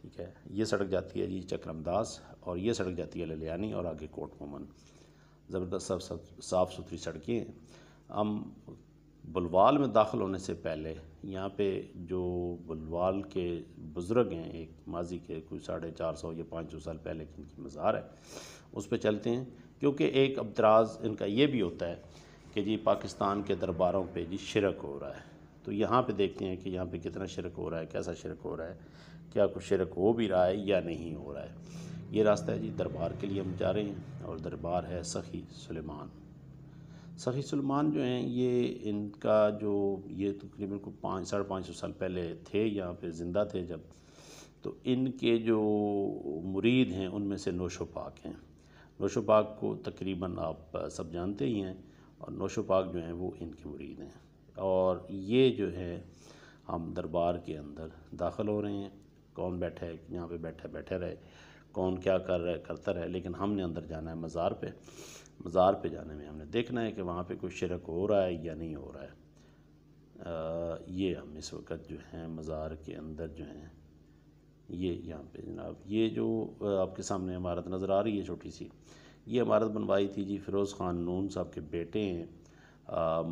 ठीक है ये सड़क जाती है जी चक्रमदास और ये सड़क जाती है ललियानी और आगे कोट मोमन ज़बरदस्त साफ साफ सुथरी सड़कें हम बुलवाल में दाखिल होने से पहले यहाँ पे जो बुलवाल के बुज़ुर्ग हैं एक माजी के कोई साढ़े चार सौ या पाँच सौ साल पहले की इनकी मज़ार है उस पर चलते हैं क्योंकि एक अबदराज इनका ये भी होता है कि जी पाकिस्तान के दरबारों पे जी शिरक हो रहा है तो यहाँ पे देखते हैं कि यहाँ पे कितना शिरक हो रहा है कैसा शिरक हो रहा है क्या कुछ शिरक हो भी रहा है या नहीं हो रहा है ये रास्ता है जी दरबार के लिए हम जा रहे हैं और दरबार है सखी सुलेमान सखी सलमान जो हैं ये इनका जो ये तकरीबन को पाँच साढ़े पाँच सौ साल पहले थे यहाँ पे ज़िंदा थे जब तो इनके जो मुरीद हैं उनमें से नोशो पाक हैं नोशो पाक को तकरीबन आप सब जानते ही हैं और नोशो पाक जो हैं वो इनके मुरीद हैं और ये जो है हम दरबार के अंदर दाखिल हो रहे हैं कौन बैठे यहाँ पे बैठे बैठे रहे कौन क्या कर रहे करता रहे लेकिन हमने अंदर जाना है मज़ार पे मज़ार पे जाने में हमने देखना है कि वहाँ पे कोई शिरक हो रहा है या नहीं हो रहा है आ, ये हम इस वक्त जो हैं मज़ार के अंदर जो हैं ये यहाँ पे जनाब ये जो आपके सामने इमारत नज़र आ रही है छोटी सी ये इमारत बनवाई थी जी फ़िरोज़ ख़ान नून साहब के बेटे हैं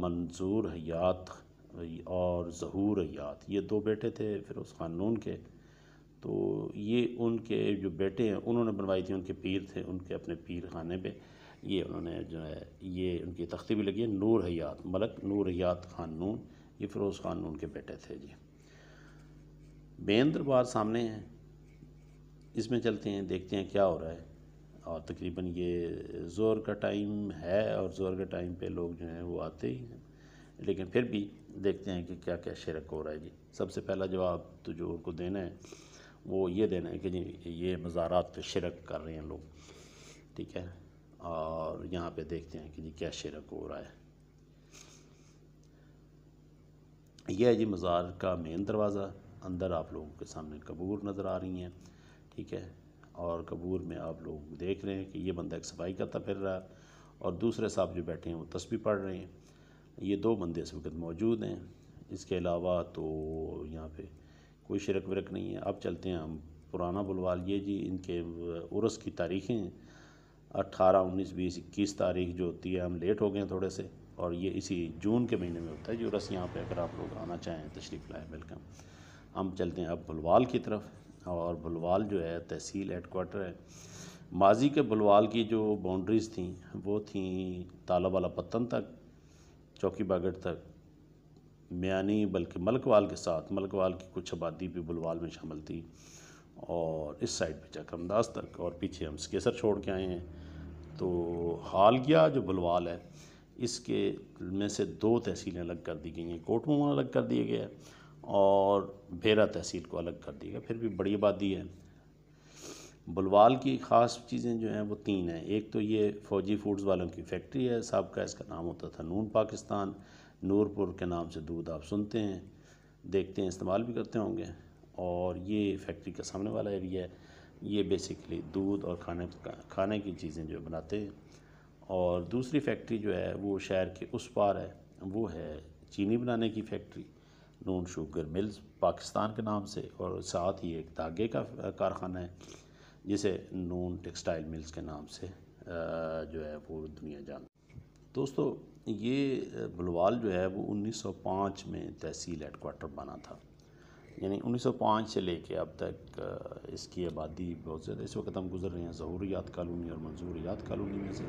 मंजूर हयात और जहूर हयात ये दो बेटे थे फ़िरोज़ ख़ान नून के तो ये उनके जो बेटे हैं उन्होंने बनवाई थी उनके पीर थे उनके अपने पीर खाने पे ये उन्होंने जो है ये उनकी तख्ती भी लगी है नूर हयात मलक नूर हयात खान नून ये फ़िरोज़ खान नून के बेटे थे जी बेन दरबार सामने हैं इसमें चलते हैं देखते हैं क्या हो रहा है और तकरीबन ये ज़ोर का टाइम है और ज़ोर के टाइम पे लोग जो हैं वो आते ही हैं लेकिन फिर भी देखते हैं कि क्या क्या शेरक हो रहा है जी सबसे पहला जवाब तो जो उनको देना है वो ये देना है कि जी ये मज़ारात पे शिरक कर रहे हैं लोग ठीक है और यहाँ पे देखते हैं कि जी क्या शिरक हो रहा है यह है जी मज़ार का मेन दरवाज़ा अंदर आप लोगों के सामने कबूर नज़र आ रही हैं ठीक है और कबूर में आप लोग देख रहे हैं कि ये बंदा एक सफाई करता फिर रहा है और दूसरे साहब जो बैठे हैं वो तस्वीर पढ़ रहे हैं ये दो बंदे इस वक्त मौजूद हैं इसके अलावा तो यहाँ पे कोई शिरक वरक नहीं है अब चलते हैं हम पुराना बुलवा लिए जी इनके उर्स की तारीखें अट्ठारह उन्नीस बीस इक्कीस तारीख जो होती है हम लेट हो गए हैं थोड़े से और ये इसी जून के महीने में होता है जी उर्स यहाँ पर अगर आप लोग आना चाहें तशरीफ़ लाएँ वेलकम हम चलते हैं अब बुलवाल की तरफ और बुलवाल जो है तहसील हेड है माजी के बुलवाल की जो बाउंड्रीज़ थी वो थी तालाबाला पत्तन तक चौकी बागड़ तक मियानी बल्कि मलकवाल के साथ मलकवाल की कुछ आबादी भी बुलवाल में शामिल थी और इस साइड पे चक्रमदास तक और पीछे हम सकेसर छोड़ के आए हैं तो हालिया जो बुलवाल है इसके में से दो तहसीलें अलग कर दी गई हैं कोटमोमन अलग कर दिया गया और भेरा तहसील को अलग कर दिया गया फिर भी बड़ी आबादी है बुलवाल की ख़ास चीज़ें जो हैं वो तीन हैं एक तो ये फ़ौजी फूड्स वालों की फैक्ट्री है सबका इसका नाम होता था नून पाकिस्तान नूरपुर के नाम से दूध आप सुनते हैं देखते हैं इस्तेमाल भी करते होंगे और ये फैक्ट्री का सामने वाला एरिया है ये बेसिकली दूध और खाने खाने की चीज़ें जो बनाते हैं और दूसरी फैक्ट्री जो है वो शहर के उस पार है वो है चीनी बनाने की factory Noon sugar mills Pakistan के नाम से और साथ ही एक धागे का कारखाना है जिसे नून टेक्सटाइल मिल्स के नाम से जो है वो दुनिया जानती दोस्तों ये बुलवाल जो है वो 1905 में तहसील हेड बना था यानी 1905 से लेके अब तक इसकी आबादी बहुत ज़्यादा इस वक्त हम गुजर रहे हैं जहूरियात कॉलोनी और मंजूरियात कॉलोनी में से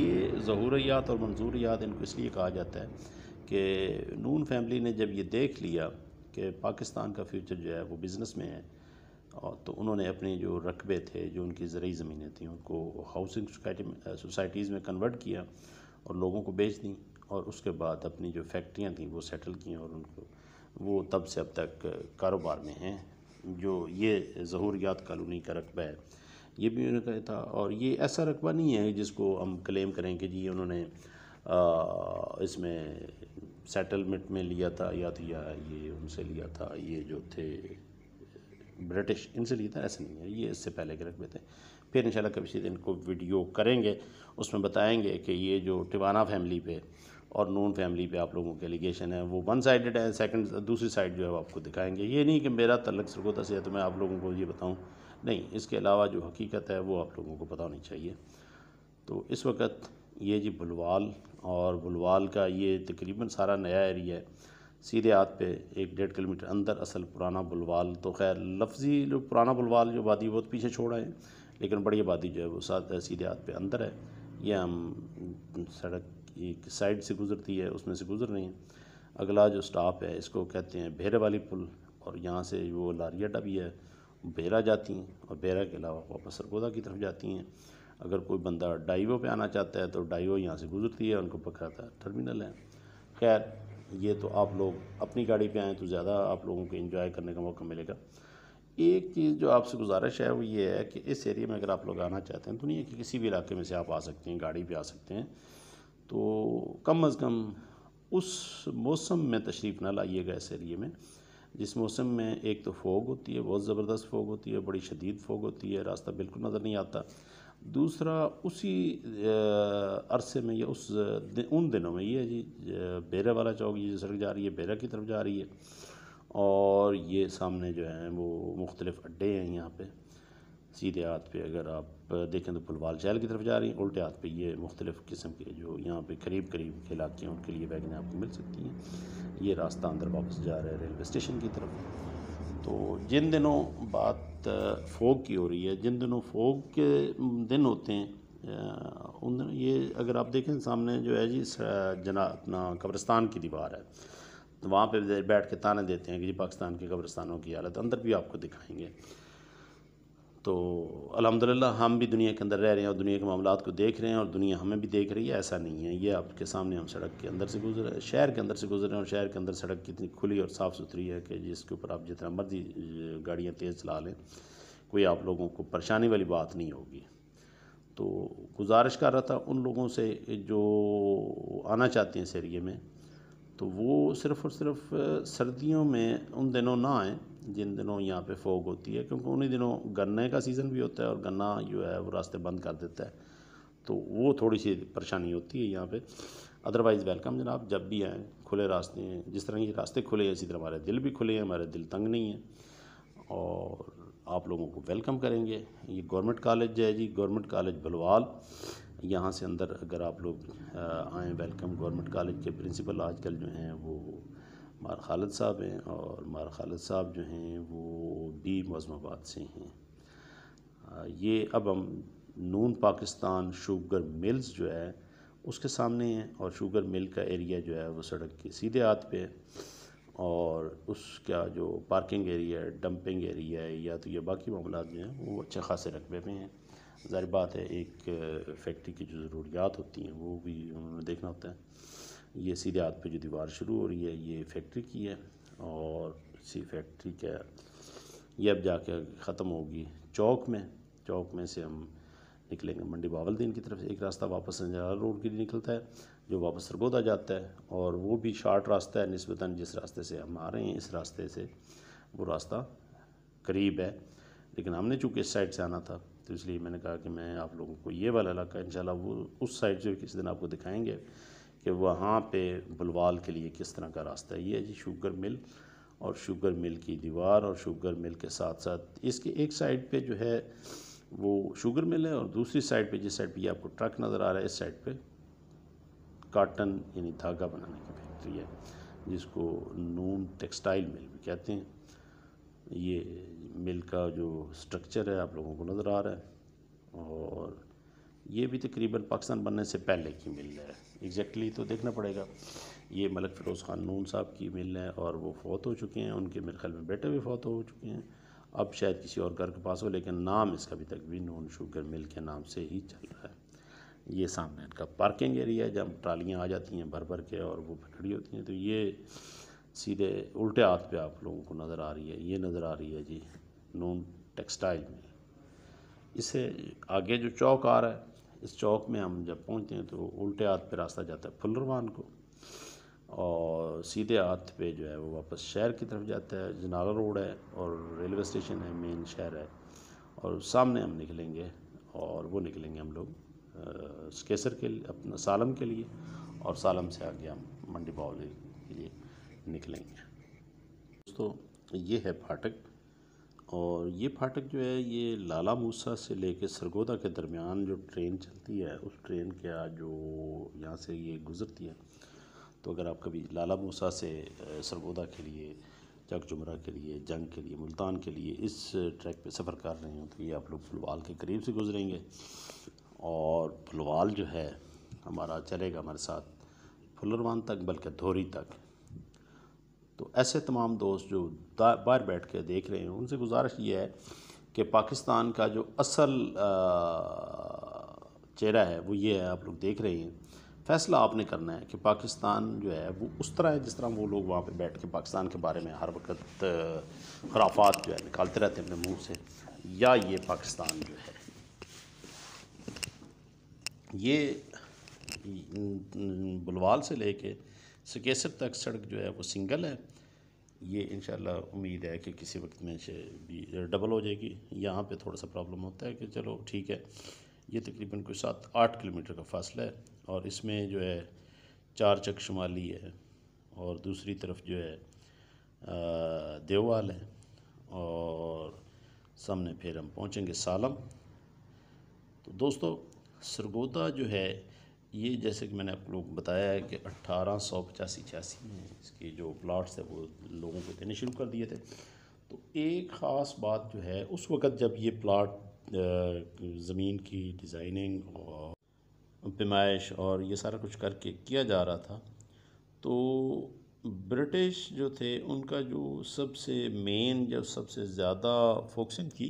ये जहूरियात और मंजूरियात इनको इसलिए कहा जाता है कि नून फैमिली ने जब ये देख लिया कि पाकिस्तान का फ्यूचर जो है वो बिज़नेस में है और तो उन्होंने अपने जो रकबे थे जो उनकी ज़रूरी ज़मीनें थी उनको हाउसिंग सोसाइटी सोसाइटीज़ में कन्वर्ट किया और लोगों को बेच दी और उसके बाद अपनी जो फैक्ट्रियाँ थीं वो सेटल की और उनको वो तब से अब तक कारोबार में हैं जो ये जहूरियात कॉलोनी का रकबा है ये भी उन्होंने कहा था और ये ऐसा रकबा नहीं है जिसको हम क्लेम करें कि जी उन्होंने इसमें सेटलमेंट में लिया था या तो या ये उनसे लिया था ये जो थे ब्रिटिश इनसे लिया था ऐसा नहीं है ये इससे पहले के रकबे थे फिर इंशाल्लाह कभी किसी दिन को वीडियो करेंगे उसमें बताएंगे कि ये जो टिवाना फैमिली पे और नून फैमिली पे आप लोगों के एलिगेशन है वो वन साइडेड है सेकंड दूसरी साइड जो है वो आपको दिखाएंगे ये नहीं कि मेरा तलक सरगोता से है तो मैं आप लोगों को ये बताऊँ नहीं इसके अलावा जो हकीकत है वो आप लोगों को पता होनी चाहिए तो इस वक्त ये जी बुलवाल और बुलवाल का ये तकरीबन सारा नया एरिया है सीधे हाथ पे एक डेढ़ किलोमीटर अंदर असल पुराना बुलवाल तो खैर लफ्ज़ी पुराना बुलवाल जो वादी बहुत पीछे छोड़ा है लेकिन बड़ी आबादी जो है वो सात सीधे हाथ पे अंदर है या हम सड़क की साइड से गुज़रती है उसमें से गुज़र रही हैं अगला जो स्टाफ है इसको कहते हैं भेरे वाली पुल और यहाँ से वो लारियाटा भी है बेरा जाती हैं और बेरा के अलावा वापस सरगोदा की तरफ जाती हैं अगर कोई बंदा डाइवो पे आना चाहता है तो डाइवो यहाँ से गुजरती है उनको पकड़ाता टर्मिनल है खैर ये तो आप लोग अपनी गाड़ी पे आएँ तो ज़्यादा आप लोगों को इन्जॉय करने का मौका मिलेगा एक चीज़ जो आपसे गुजारिश है वो ये है कि इस एरिया में अगर आप लोग आना चाहते हैं दुनिया तो के किसी भी इलाके में से आप आ सकते हैं गाड़ी भी आ सकते हैं तो कम अज़ कम उस मौसम में तशरीफ़ ना लाइएगा इस एरिए में जिस मौसम में एक तो फोग होती है बहुत ज़बरदस्त फोग होती है बड़ी शदीद फोग होती है रास्ता बिल्कुल नज़र नहीं आता दूसरा उसी अरसे में या उस उन दिनों में ये जी बेरा वाला चौक ये सड़क जा रही है बेरा की तरफ जा रही है और ये सामने जो है वो मुख्तलिफ़ अड्डे हैं यहाँ पे सीधे हाथ पे अगर आप देखें तो पुलवाल शहर की तरफ जा रही हैं उल्टे हाथ पे ये मुख्तलिफ़ किस्म के जो यहाँ पे करीब करीब के इलाके हैं उनके लिए वैगनें आपको मिल सकती हैं ये रास्ता अंदर वापस जा रहा है रेलवे स्टेशन की तरफ तो जिन दिनों बात फोग की हो रही है जिन दिनों फोग के दिन होते हैं उन ये अगर आप देखें सामने जो है जी जना अपना कब्रिस्तान की दीवार है तो वहाँ पर बैठ के ताने देते हैं कि जी पाकिस्तान के कब्रस्तानों की हालत अंदर भी आपको दिखाएंगे तो अलहमदिल्ला हम भी दुनिया के अंदर रह रहे हैं और दुनिया के मामला को देख रहे हैं और दुनिया हमें भी देख रही है ऐसा नहीं है ये आपके सामने हम सड़क के अंदर से गुजर शहर के अंदर से गुजर रहे हैं और शहर के अंदर सड़क कितनी खुली और साफ़ सुथरी है कि जिसके ऊपर आप जितना मर्ज़ी गाड़ियाँ तेज़ चला लें कोई आप लोगों को परेशानी वाली बात नहीं होगी तो गुजारिश कर रहा था उन लोगों से जो आना चाहते हैं इस एरिए में तो वो सिर्फ़ और सिर्फ सर्दियों में उन दिनों ना आएँ जिन दिनों यहाँ पे फोग होती है क्योंकि उन्हीं दिनों गन्ने का सीज़न भी होता है और गन्ना जो है वो रास्ते बंद कर देता है तो वो थोड़ी सी परेशानी होती है यहाँ पे अदरवाइज़ वेलकम जनाब जब भी आएँ खुले रास्ते हैं जिस तरह के रास्ते खुले हैं इसी तरह हमारे दिल भी खुले हैं हमारे दिल तंग नहीं है और आप लोगों को वेलकम करेंगे ये गवर्नमेंट कॉलेज है जी गवर्नमेंट कॉलेज बलवाल यहाँ से अंदर अगर आप लोग आएँ वेलकम गवर्नमेंट कॉलेज के प्रिंसिपल आजकल जो हैं वो मार खालद साहब हैं और मार खालद साहब जो हैं वो भी मौजमाबाद से हैं ये अब हम नून पाकिस्तान शुगर मिल्स जो है उसके सामने हैं और शुगर मिल का एरिया जो है वो सड़क के सीधे हाथ पे है और उसका जो पार्किंग एरिया है डंपिंग एरिया है या तो ये बाकी मामला जो हैं वो अच्छे खासे रकबे में हैं ज़ाहिर बात है एक फैक्ट्री की जो ज़रूरियात होती हैं वो भी उन्होंने देखना होता है ये सीधे हाथ पे जो दीवार शुरू हो रही है ये फैक्ट्री की है और इसी फैक्ट्री का ये अब जाके ख़त्म होगी चौक में चौक में से हम निकलेंगे मंडी बावलदीन की तरफ से एक रास्ता वापस अंजाला रोड के लिए निकलता है जो वापस सरगोदा जाता है और वो भी शार्ट रास्ता है नस्बता जिस रास्ते से हम आ रहे हैं इस रास्ते से वो रास्ता करीब है लेकिन हमने चूँकि इस साइड से आना था तो इसलिए मैंने कहा कि मैं आप लोगों को ये वाला इलाका इन वो उस साइड से किसी दिन आपको दिखाएँगे कि वहाँ पे बुलवाल के लिए किस तरह का रास्ता है ये है जी शुगर मिल और शुगर मिल की दीवार और शुगर मिल के साथ साथ इसके एक साइड पे जो है वो शुगर मिल है और दूसरी साइड पे जिस साइड पर आपको ट्रक नज़र आ रहा है इस साइड पर काटन यानी धागा बनाने की फैक्ट्री तो है जिसको नून टेक्सटाइल मिल भी कहते हैं ये मिल का जो स्ट्रक्चर है आप लोगों को नज़र आ रहा है और ये भी तकरीबन पाकिस्तान बनने से पहले की मिल है एग्जैक्टली तो देखना पड़ेगा ये मलक फ़िरोज़ ख़ान नून साहब की मिल है और वो फौत हो चुके हैं उनके मेरे ख्याल में बेटे भी फौत हो चुके हैं अब शायद किसी और घर के पास हो लेकिन नाम इसका अभी तक भी नून शुगर मिल के नाम से ही चल रहा है ये सामने इनका पार्किंग एरिया है जहाँ ट्रालियाँ आ जाती हैं भर भर के और वो खड़ी होती हैं तो ये सीधे उल्टे हाथ पे आप लोगों को नज़र आ रही है ये नज़र आ रही है जी नून टेक्सटाइल में इसे आगे जो चौक आ रहा है इस चौक में हम जब पहुँचते हैं तो उल्टे हाथ पे रास्ता जाता है फुलरवान को और सीधे हाथ पे जो है वो वापस शहर की तरफ जाता है जनाला रोड है और रेलवे स्टेशन है मेन शहर है और सामने हम निकलेंगे और वो निकलेंगे हम लोग केसर के लिए अपना सालम के लिए और सालम से आगे हम मंडी बावली के लिए निकलेंगे दोस्तों ये है फाटक और ये फाटक जो है ये लाला मूसा से लेके सरगोदा के दरमियान जो ट्रेन चलती है उस ट्रेन के जो यहाँ से ये गुज़रती है तो अगर आप कभी लाला मूसा से सरगोदा के लिए जग जुमरा के लिए जंग के लिए मुल्तान के लिए इस ट्रैक पे सफ़र कर रहे हैं तो ये आप लोग फुलवाल के करीब से गुज़रेंगे और फुलवाल जो है हमारा चलेगा हमारे साथ फुलरवान तक बल्कि धोरी तक तो ऐसे तमाम दोस्त जो बाहर बैठ के देख रहे हैं उनसे गुजारिश ये है कि पाकिस्तान का जो असल चेहरा है वो ये है आप लोग देख रहे हैं फ़ैसला आपने करना है कि पाकिस्तान जो है वो उस तरह है जिस तरह वो लोग वहाँ पे बैठ के पाकिस्तान के बारे में हर वक्त खराफात जो है निकालते रहते हैं अपने मुंह से या ये पाकिस्तान जो है ये बुलवाल से लेके सकेसर तक सड़क जो है वो सिंगल है ये इन उम्मीद है कि किसी वक्त में से भी डबल हो जाएगी यहाँ पे थोड़ा सा प्रॉब्लम होता है कि चलो ठीक है ये तकरीबन कोई सात आठ किलोमीटर का फासला है और इसमें जो है चार चक शुमाली है और दूसरी तरफ जो है देवाल है और सामने फिर हम पहुँचेंगे सालम तो दोस्तों सरगोदा जो है ये जैसे कि मैंने आप लोग बताया है कि अट्ठारह सौ पचासी छियासी में इसके जो प्लाट्स थे वो लोगों को देने शुरू कर दिए थे तो एक ख़ास बात जो है उस वक़्त जब ये प्लाट ज़मीन की डिज़ाइनिंग और पेमाइश और ये सारा कुछ करके किया जा रहा था तो ब्रिटिश जो थे उनका जो सबसे मेन जो सबसे ज़्यादा फोकसिंग थी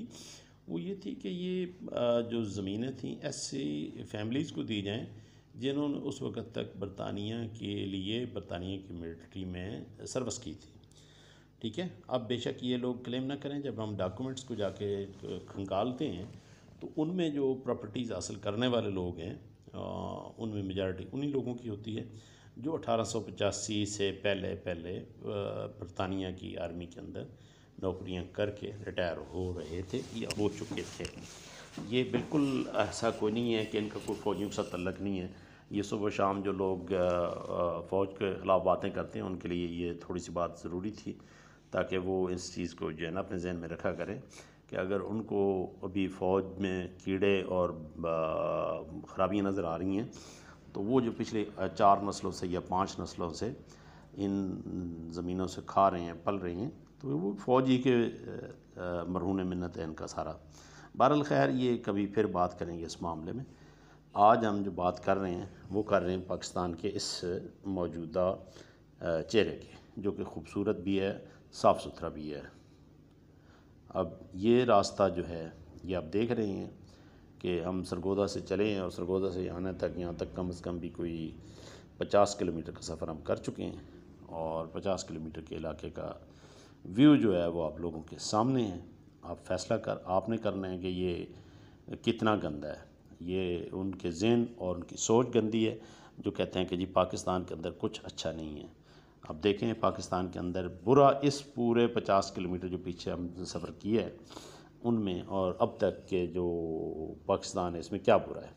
वो ये थी कि ये जो ज़मीनें थी ऐसी फैमिलीज़ को दी जाएँ जिन्होंने उस वक़्त तक बरतानिया के लिए बरतानिया की मिलिट्री में सर्विस की थी ठीक है अब बेशक ये लोग क्लेम ना करें जब हम डॉक्यूमेंट्स को जाके खंगालते हैं तो उनमें जो प्रॉपर्टीज़ हासिल करने वाले लोग हैं उनमें मेजॉरिटी उन्हीं लोगों की होती है जो अठारह से पहले पहले बरतानिया की आर्मी के अंदर नौकरियां करके रिटायर हो रहे थे या हो चुके थे ये बिल्कुल ऐसा कोई नहीं है कि इनका कोई फौजियों के साथ तल्लक नहीं है ये सुबह शाम जो लोग फ़ौज के ख़िलाफ़ बातें करते हैं उनके लिए ये थोड़ी सी बात ज़रूरी थी ताकि वो इस चीज़ को जो है ना अपने जहन में रखा करें कि अगर उनको अभी फ़ौज में कीड़े और ख़राबियाँ नज़र आ रही हैं तो वो जो पिछले चार नस्लों से या पांच नस्लों से इन ज़मीनों से खा रहे हैं पल रहे हैं तो वो फ़ौजी के मरहून मन्नत है इनका सारा बहरल खैर ये कभी फिर बात करेंगे इस मामले में आज हम जो बात कर रहे हैं वो कर रहे हैं पाकिस्तान के इस मौजूदा चेहरे के जो कि खूबसूरत भी है साफ़ सुथरा भी है अब ये रास्ता जो है ये आप देख रहे हैं कि हम सरगोदा से चले हैं और सरगोदा से आने तक यहाँ तक कम अज़ कम भी कोई पचास किलोमीटर का सफ़र हम कर चुके हैं और पचास किलोमीटर के इलाके का व्यू जो है वो आप लोगों के सामने है आप फैसला कर आपने करना है कि ये कितना गंदा है ये उनके जहन और उनकी सोच गंदी है जो कहते हैं कि जी पाकिस्तान के अंदर कुछ अच्छा नहीं है अब देखें पाकिस्तान के अंदर बुरा इस पूरे पचास किलोमीटर जो पीछे हम सफ़र किए हैं उनमें और अब तक के जो पाकिस्तान है इसमें क्या बुरा है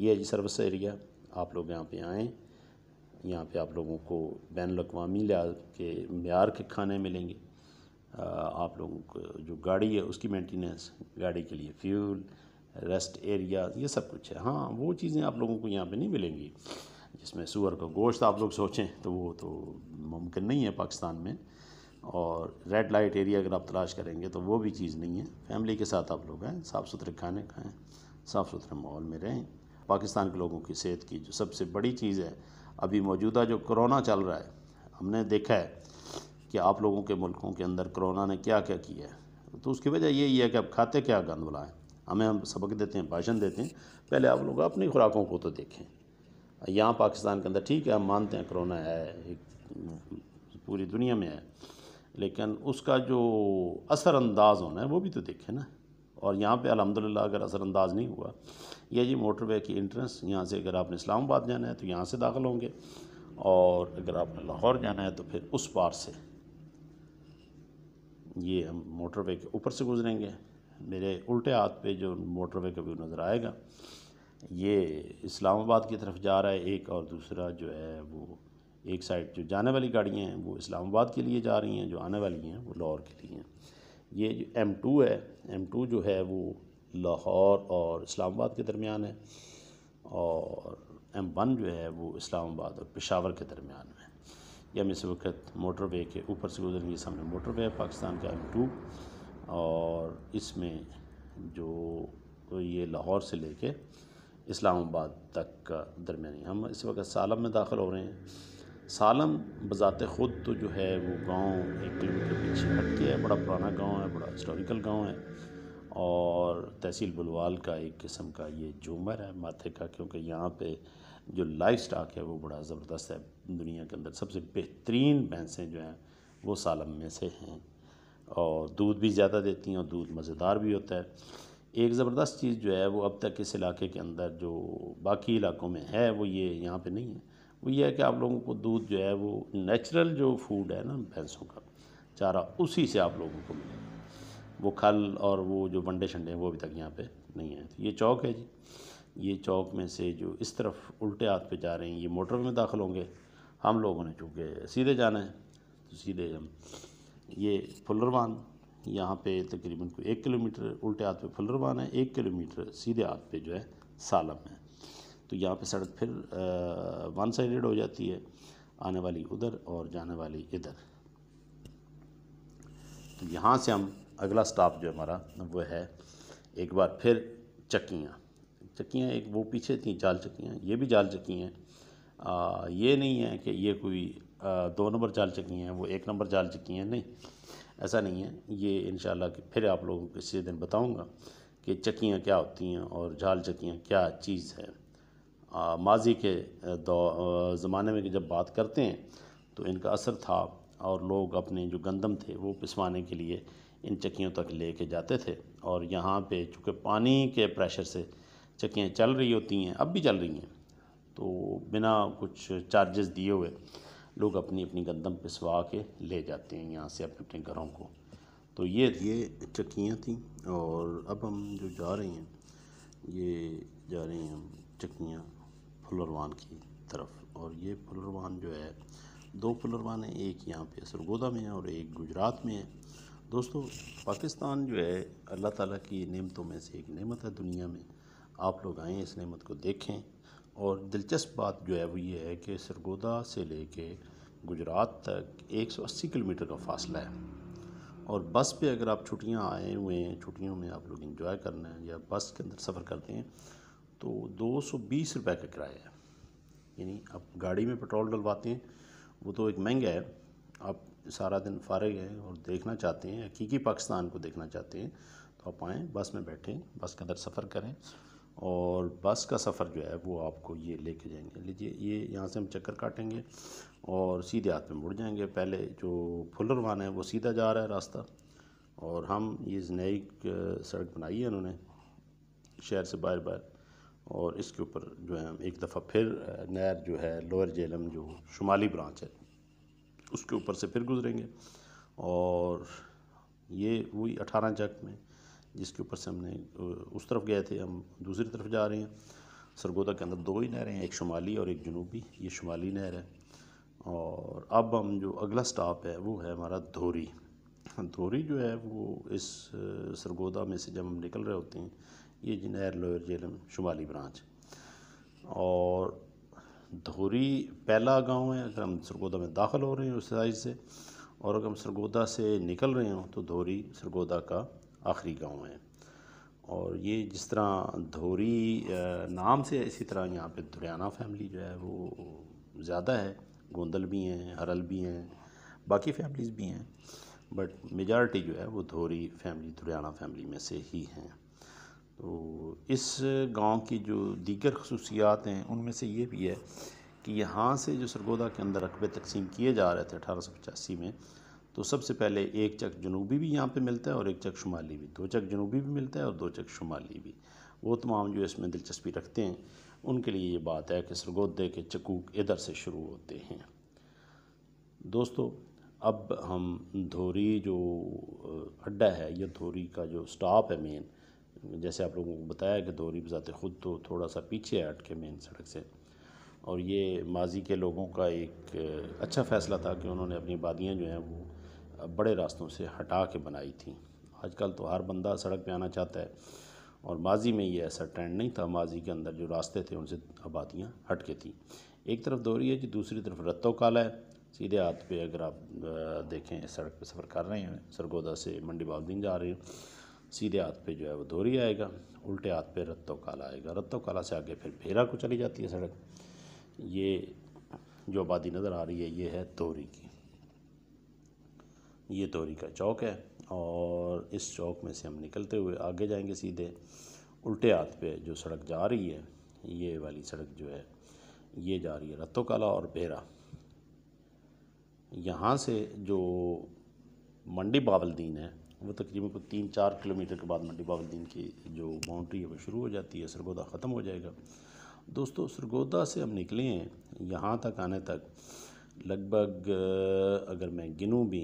ये है जी सर्विस एरिया आप लोग यहाँ पे आएँ यहाँ पे आप लोगों को बैन अवी लिहाज के मैार के खाने मिलेंगे आप लोगों को जो गाड़ी है उसकी मेंटेनेंस गाड़ी के लिए फ्यूल रेस्ट एरिया ये सब कुछ है हाँ वो चीज़ें आप लोगों को यहाँ पे नहीं मिलेंगी जिसमें सुअर का गोश्त आप लोग सोचें तो वो तो मुमकिन नहीं है पाकिस्तान में और रेड लाइट एरिया अगर आप तलाश करेंगे तो वो भी चीज़ नहीं है फैमिली के साथ आप लोग आएँ साफ़ सुथरे खाने खाएँ साफ़ सुथरे माहौल में रहें पाकिस्तान के लोगों की सेहत की जो सबसे बड़ी चीज़ है अभी मौजूदा जो कोरोना चल रहा है हमने देखा है कि आप लोगों के मुल्कों के अंदर कोरोना ने क्या क्या किया है तो उसकी वजह यही है कि आप खाते क्या गंद बुलाएँ हमें हम सबक देते हैं भाषण देते हैं पहले आप लोग अपनी खुराकों को तो देखें यहाँ पाकिस्तान के अंदर ठीक है हम मानते हैं कोरोना है पूरी दुनिया में है लेकिन उसका जो असरअंदाज होना है वो भी तो देखें ना और यहाँ पे अलहमदिल्ला अगर असरअंदाज नहीं हुआ यह जी मोटरवे की इंट्रेंस यहाँ से अगर आपने इस्लामाबाद जाना है तो यहाँ से दाखिल होंगे और अगर आपने लाहौर जाना है तो फिर उस पार से ये हम मोटरवे के ऊपर से गुजरेंगे मेरे उल्टे हाथ पे जो मोटरवे का व्यू नज़र आएगा ये इस्लामाबाद की तरफ जा रहा है एक और दूसरा जो है वो एक साइड जो जाने वाली गाड़ियाँ हैं वो इस्लामाबाद के लिए जा रही हैं जो आने वाली हैं वो लाहौर के लिए हैं ये जो एम टू है एम टू जो है वो लाहौर और इस्लामाबाद के दरमियान है और एम वन जो है वो इस्लामाबाद और पेशावर के दरमियान में यह हम इस वक्त मोटरवे के ऊपर से गुजरेंगे सामने मोटरवे है पाकिस्तान का एम टू और इसमें जो ये लाहौर से लेके इस्लामाबाद तक का दरमियानी हम इस वक्त सालम में दाखिल हो रहे हैं सालम बज़ात ख़ुद तो जो है वो गांव एक किलोमीटर पीछे हट के है बड़ा पुराना गांव है बड़ा हिस्टोरिकल गांव है और तहसील बुलवाल का एक किस्म का ये जूमर है माथे का क्योंकि यहाँ पे जो लाइफ स्टाक है वो बड़ा ज़बरदस्त है दुनिया के अंदर सबसे बेहतरीन भैंसें जो हैं वो सालम में से हैं और दूध भी ज़्यादा देती हैं और दूध मज़ेदार भी होता है एक ज़बरदस्त चीज़ जो है वो अब तक इस इलाके के अंदर जो बाकी इलाकों में है वो ये यहाँ पे नहीं है वो ये है कि आप लोगों को दूध जो है वो नेचुरल जो फूड है ना भैंसों का चारा उसी से आप लोगों को मिलेगा वो खल और वो जो वंडे शंडे हैं वो अभी तक यहाँ पे नहीं आए तो ये चौक है जी ये चौक में से जो इस तरफ उल्टे हाथ पे जा रहे हैं ये मोटर में दाखिल होंगे हम लोगों ने चूँकि सीधे जाना है तो सीधे हम ये फुलरवान यहाँ पे तकरीबन कोई एक किलोमीटर उल्टे हाथ पे फुलरवान है एक किलोमीटर सीधे हाथ पे जो है सालम है तो यहाँ पे सड़क फिर वन साइड हो जाती है आने वाली उधर और जाने वाली इधर तो यहाँ से हम अगला स्टॉप जो हमारा वो है एक बार फिर चक्कियाँ चक्कियाँ एक वो पीछे थी जाल चक्कियाँ ये भी जाल चक्की हैं ये नहीं है कि ये कोई दो नंबर जाल चक्की हैं वो एक नंबर जाल चुकी हैं नहीं ऐसा नहीं है ये इन कि फिर आप लोगों को किसी दिन बताऊँगा कि चक्कियाँ क्या होती हैं और जाल चक्कियाँ क्या चीज़ है माजी के दौ ज़माने में जब बात करते हैं तो इनका असर था और लोग अपने जो गंदम थे वो पिसवाने के लिए इन चक्कियों तक ले के जाते थे और यहाँ पे चूँकि पानी के प्रेशर से चक्कियाँ चल रही होती हैं अब भी चल रही हैं तो बिना कुछ चार्जेस दिए हुए लोग अपनी अपनी गंदम पिसवा के ले जाते हैं यहाँ से अपने अपने घरों को तो ये ये चक्कियाँ थी और अब हम जो जा रहे हैं ये जा रहे हैं हम चक्कियाँ फुलरवान की तरफ और ये फुलरवान जो है दो फुलरवान हैं एक यहाँ पे सरगोदा में है और एक गुजरात में है दोस्तों पाकिस्तान जो है अल्लाह ताला की नेमतों में से एक नेमत है दुनिया में आप लोग आएँ इस नेमत को देखें और दिलचस्प बात जो है वो ये है कि सरगोदा से ले कर गुजरात तक 180 किलोमीटर का फासला है और बस पे अगर आप छुट्टियां आए हुए हैं छुट्टियों में आप लोग इन्जॉय करना है या बस के अंदर सफ़र करते हैं तो दो सौ बीस रुपये का किराया है यानी आप गाड़ी में पेट्रोल डलवाते हैं वो तो एक महंगा है आप सारा दिन फारग है और देखना चाहते हैं हकीकी पाकिस्तान को देखना चाहते हैं तो आप आएँ बस में बैठें बस के अंदर सफ़र करें और बस का सफ़र जो है वो आपको ये लेके जाएंगे लीजिए ये यहाँ से हम चक्कर काटेंगे और सीधे हाथ में मुड़ जाएंगे पहले जो फुलर वन है वो सीधा जा रहा है रास्ता और हम ये नई सड़क बनाई है उन्होंने शहर से बाहर बाहर और इसके ऊपर जो है हम एक दफ़ा फिर नहर जो है लोअर जेलम जो शुमाली ब्रांच है उसके ऊपर से फिर गुज़रेंगे और ये वही अठारह चक में जिसके ऊपर से हमने उस तरफ गए थे हम दूसरी तरफ जा रहे हैं सरगोदा के अंदर दो ही नहरें हैं एक शुमाली और एक जनूबी ये शुमाली नहर है और अब हम जो अगला स्टॉप है वो है हमारा धोरी धोरी जो है वो इस सरगोदा में से जब हम निकल रहे होते हैं ये जी नहर लोअर जेलम शुमाली ब्रांच और धोरी पहला गांव है अगर हम सरगोदा में दाखिल हो रहे हैं उस साइज से और अगर हम सरगोदा से निकल रहे हों तो धोरी सरगोदा का आखिरी गांव है और ये जिस तरह धोरी नाम से इसी तरह यहाँ पे धुरियाना फैमिली जो है वो ज़्यादा है गोंदल भी हैं हरल भी हैं बाकी फैमिलीज़ भी हैं बट मेजॉरिटी जो है वो धोरी फैमिली धुरियाना फैमिली में से ही हैं तो इस गांव की जो दीगर खसूसियात हैं उनमें से ये भी है कि यहाँ से जो सरगोदा के अंदर रकबे तकसीम किए जा रहे थे अठारह सौ पचासी में तो सबसे पहले एक चक जनूबी भी यहाँ पे मिलता है और एक चक शुमाली भी दो चक जनूबी भी मिलता है और दो चक शुमाली भी वो तमाम जो इसमें दिलचस्पी रखते हैं उनके लिए ये बात है कि सरगोदे के चकूक इधर से शुरू होते हैं दोस्तों अब हम धोरी जो अड्डा है या धोरी का जो स्टॉप है मेन जैसे आप लोगों को बताया कि धोरी बजाते ख़ुद तो थोड़ा सा पीछे हट के मेन सड़क से और ये माजी के लोगों का एक अच्छा फ़ैसला था कि उन्होंने अपनी वादियाँ जो हैं वो बड़े रास्तों से हटा के बनाई थी आजकल तो हर बंदा सड़क पे आना चाहता है और माजी में ये ऐसा ट्रेंड नहीं था माजी के अंदर जो रास्ते थे उनसे आबादियाँ हट के थी एक तरफ दोहरी है कि दूसरी तरफ रत्तों काला है सीधे हाथ पे अगर आप देखें सड़क पे सफ़र कर रहे हैं सरगोदा से मंडी बालदीन जा रहे हैं सीधे हाथ पे जो है वो दोहरी आएगा उल्टे हाथ पे रत्तो काला आएगा रत्तो काला से आगे फिर भेरा को चली जाती है सड़क ये जो आबादी नज़र आ रही है ये है दोहरी की ये तोरी का चौक है और इस चौक में से हम निकलते हुए आगे जाएंगे सीधे उल्टे हाथ पे जो सड़क जा रही है ये वाली सड़क जो है ये जा रही है रत्तो काला और बेरा यहाँ से जो मंडी बावलदीन है वो तकरीबन को तीन चार किलोमीटर के बाद मंडी बावलदीन की जो बाउंड्री है वो शुरू हो जाती है सरगोदा ख़त्म हो जाएगा दोस्तों सरगोदा से हम निकले हैं यहाँ तक आने तक लगभग अगर मैं गिनूँ भी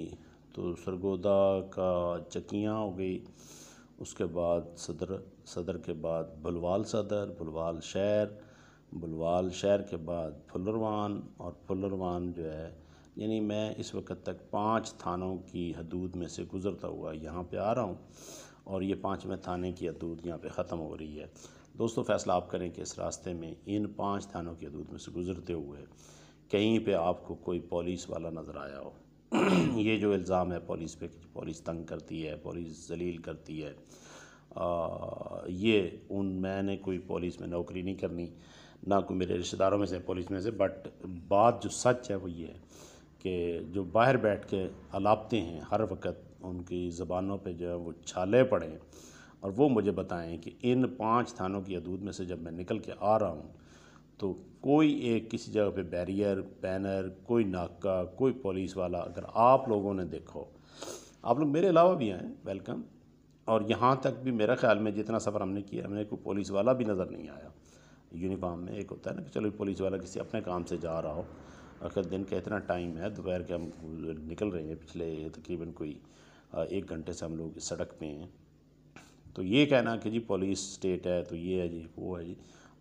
तो सरगोदा का चकियाँ हो गई उसके बाद सदर सदर के बाद बुलवाल सदर बुलवाल शहर बुलवाल शहर के बाद फुलरवान और फुलरवान जो है यानी मैं इस वक्त तक पांच थानों की हदूद में से गुज़रता हुआ यहाँ पे आ रहा हूँ और ये पाँचवें थाने की हदूद यहाँ पे ख़त्म हो रही है दोस्तों फ़ैसला आप करें कि इस रास्ते में इन पांच थानों की हदूद में से गुज़रते हुए कहीं पे आपको कोई पुलिस वाला नज़र आया हो ये जो इल्ज़ाम है पुलिस पे पुलिस तंग करती है पुलिस जलील करती है आ, ये उन मैंने कोई पुलिस में नौकरी नहीं करनी ना कोई मेरे रिश्तेदारों में से पुलिस में से बट बात जो सच है वो ये है कि जो बाहर बैठ के अलापते हैं हर वक्त उनकी ज़बानों पे जो है वो छाले पड़े और वो मुझे बताएं कि इन पांच थानों की हदूद में से जब मैं निकल के आ रहा हूँ तो कोई एक किसी जगह पे बैरियर बैनर कोई नाका कोई पुलिस वाला अगर आप लोगों ने देखो आप लोग मेरे अलावा भी आएँ वेलकम और यहाँ तक भी मेरा ख्याल में जितना सफ़र हमने किया हमें कोई पुलिस वाला भी नज़र नहीं आया यूनिफाम में एक होता है ना कि चलो पुलिस वाला किसी अपने काम से जा रहा हो अगर दिन का इतना टाइम है दोपहर के हम निकल रहे हैं पिछले तकरीबन कोई एक घंटे से हम लोग सड़क पे हैं तो ये कहना कि जी पुलिस स्टेट है तो ये है जी वो है जी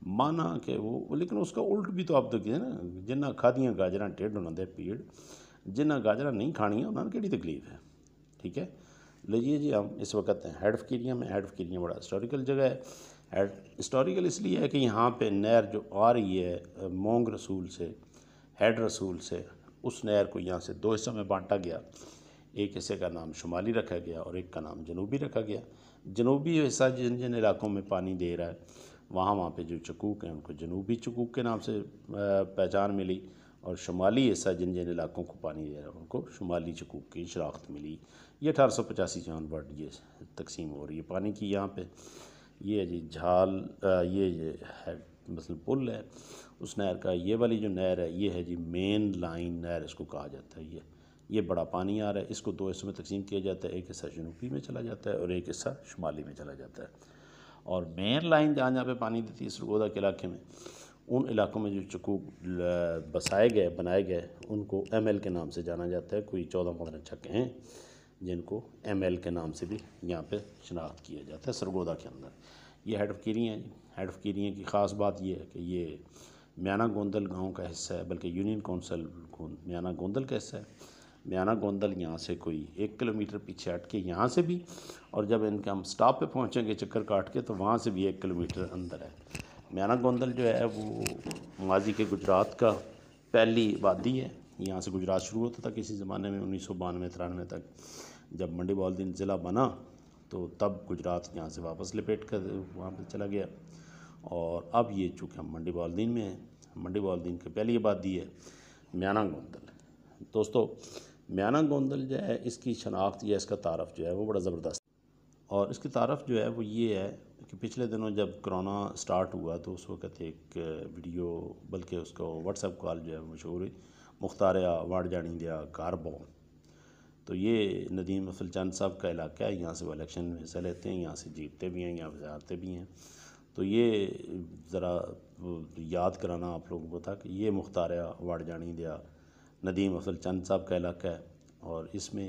माना कि वो लेकिन उसका उल्ट भी तो आप देखिए तो ना जिन्ना खा गाजरां गाजर ਉਹਨਾਂ ਦੇ ਪੀੜ जिन्ना गाजर नहीं खानियाँ उन्होंने कि तकलीफ है ठीक है लीजिए जी हम इस वक्त हैं हेड फकीरिया में हेड फकीरिया बड़ा हिस्टोरिकल जगह है हेड हिस्टोरिकल इसलिए है कि यहाँ पे नहर जो आ रही है मोंग रसूल से हेड रसूल से उस नहर को यहाँ से दो हिस्सों में बांटा गया एक हिस्से का नाम शुमाली रखा गया और एक का नाम जनूबी रखा गया जनूबी हिस्सा जिन जिन इलाकों में पानी दे रहा है वहाँ वहाँ पे जो चकूक हैं उनको जनूबी चकूक के नाम से पहचान मिली और शुमाली हिस्सा जिन जिन इलाकों को पानी दे रहा है उनको शुमाली चकूक की शराख्त मिली ये अठारह सौ पचासी जान वर्ड ये तकसीम हो रही है पानी की यहाँ पर ये जी झाल ये, ये है मतलब पुल है उस नहर का ये वाली जो नहर है ये है जी मेन लाइन नहर इसको कहा जाता है ये ये बड़ा पानी आ रहा है इसको दो हिस्सों में तकसीम किया जाता है एक हिस्सा जनूबी में चला जाता है और एक हिस्सा शुमाली में चला जाता है और मेन लाइन जहाँ जहाँ पे पानी देती है सरगोदा के इलाके में उन इलाकों में जो चकूक बसाए गए बनाए गए उनको एम के नाम से जाना जाता है कोई चौदह पंद्रह छक्के हैं जिनको एम के नाम से भी यहाँ पर शनाख्त किया जाता है सरगोदा के अंदर ये हेड ऑफ़ कीरियाँ हैं हेड ऑफ़ की ख़ास बात यह है कि ये म्याना गोंदल गांव का हिस्सा है बल्कि यूनियन काउंसिल म्याना गोंदल का हिस्सा है म्याना गोंदल यहाँ से कोई एक किलोमीटर पीछे हट के यहाँ से भी और जब इनके हम स्टॉप पे पहुँचेंगे चक्कर काट के तो वहाँ से भी एक किलोमीटर अंदर है म्याना गोंदल जो है वो माजी के गुजरात का पहली आबादी है यहाँ से गुजरात शुरू होता था किसी ज़माने में उन्नीस सौ बानवे तिरानवे तक जब मंडी बालदीन ज़िला बना तो तब गुजरात यहाँ से वापस लपेट कर वहाँ पर चला गया और अब ये चूँकि हम मंडी बालदीन में हैं मंडी बालदीन की पहली आबादी है म्याना गोंदल दोस्तों म्याना गोंदल जो है इसकी शनाख्त या इसका तारफ़ जो है वो बड़ा ज़बरदस्त और इसकी तारफ़ जो है वो ये है कि पिछले दिनों जब करोना स्टार्ट हुआ तो उस वक़्त एक वीडियो बल्कि उसको व्हाट्सअप कॉल जो है मशहूर हुई मुख्तार वाड़ जानी दिया कारबों तो ये नदीम अफल चंद साहब का इलाका है यहाँ से वो इलेक्शन में हिस्सा लेते हैं यहाँ से जीतते भी हैं यहाँ से हारते भी हैं तो ये ज़रा याद कराना आप लोगों को था कि ये मुख्तार वाड़ जानी दिया नदीम अफजल चंद साहब का इलाका है और इसमें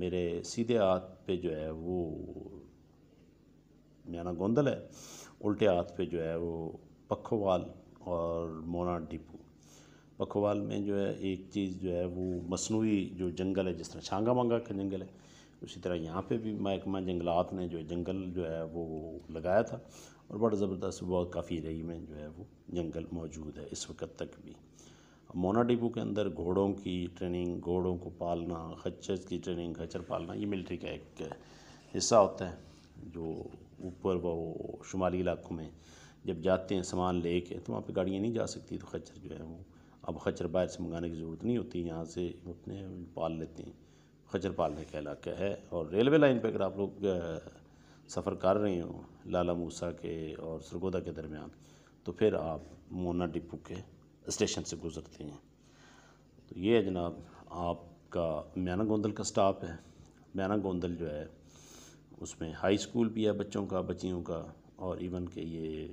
मेरे सीधे हाथ पे जो है वो मियाना गोंदल है उल्टे हाथ पे जो है वो पखोवाल और मोना डिपू पखोवाल में जो है एक चीज़ जो है वो मसनू जो जंगल है जिस तरह छांगा मांगा का जंगल है उसी तरह यहाँ पे भी महकमा जंगलात ने जो जंगल जो है वो लगाया था और बड़ा ज़बरदस्त बहुत काफ़ी रही में जो है वो जंगल मौजूद है इस वक्त तक भी मोना डिपो के अंदर घोड़ों की ट्रेनिंग घोड़ों को पालना खच्चर की ट्रेनिंग खच्चर पालना ये मिलिट्री का एक हिस्सा होता है जो ऊपर वो शुमाली इलाकों में जब जाते हैं सामान ले कर तो वहाँ पर गाड़ियाँ नहीं जा सकती तो खच्चर जो है वो अब खच्चर बाहर से मंगाने की ज़रूरत नहीं होती यहाँ से अपने पाल लेते हैं खच्चर पालने का इलाका है और रेलवे लाइन पर अगर आप लोग सफ़र कर रहे हो लाला मूसा के और सरगोदा के दरमियान तो फिर आप मोना डिपू के स्टेशन से गुज़रती हैं तो ये जनाब आपका म्याना गोंदल का स्टाफ है म्याना गोंदल जो है उसमें हाई स्कूल भी है बच्चों का बच्चियों का और इवन के ये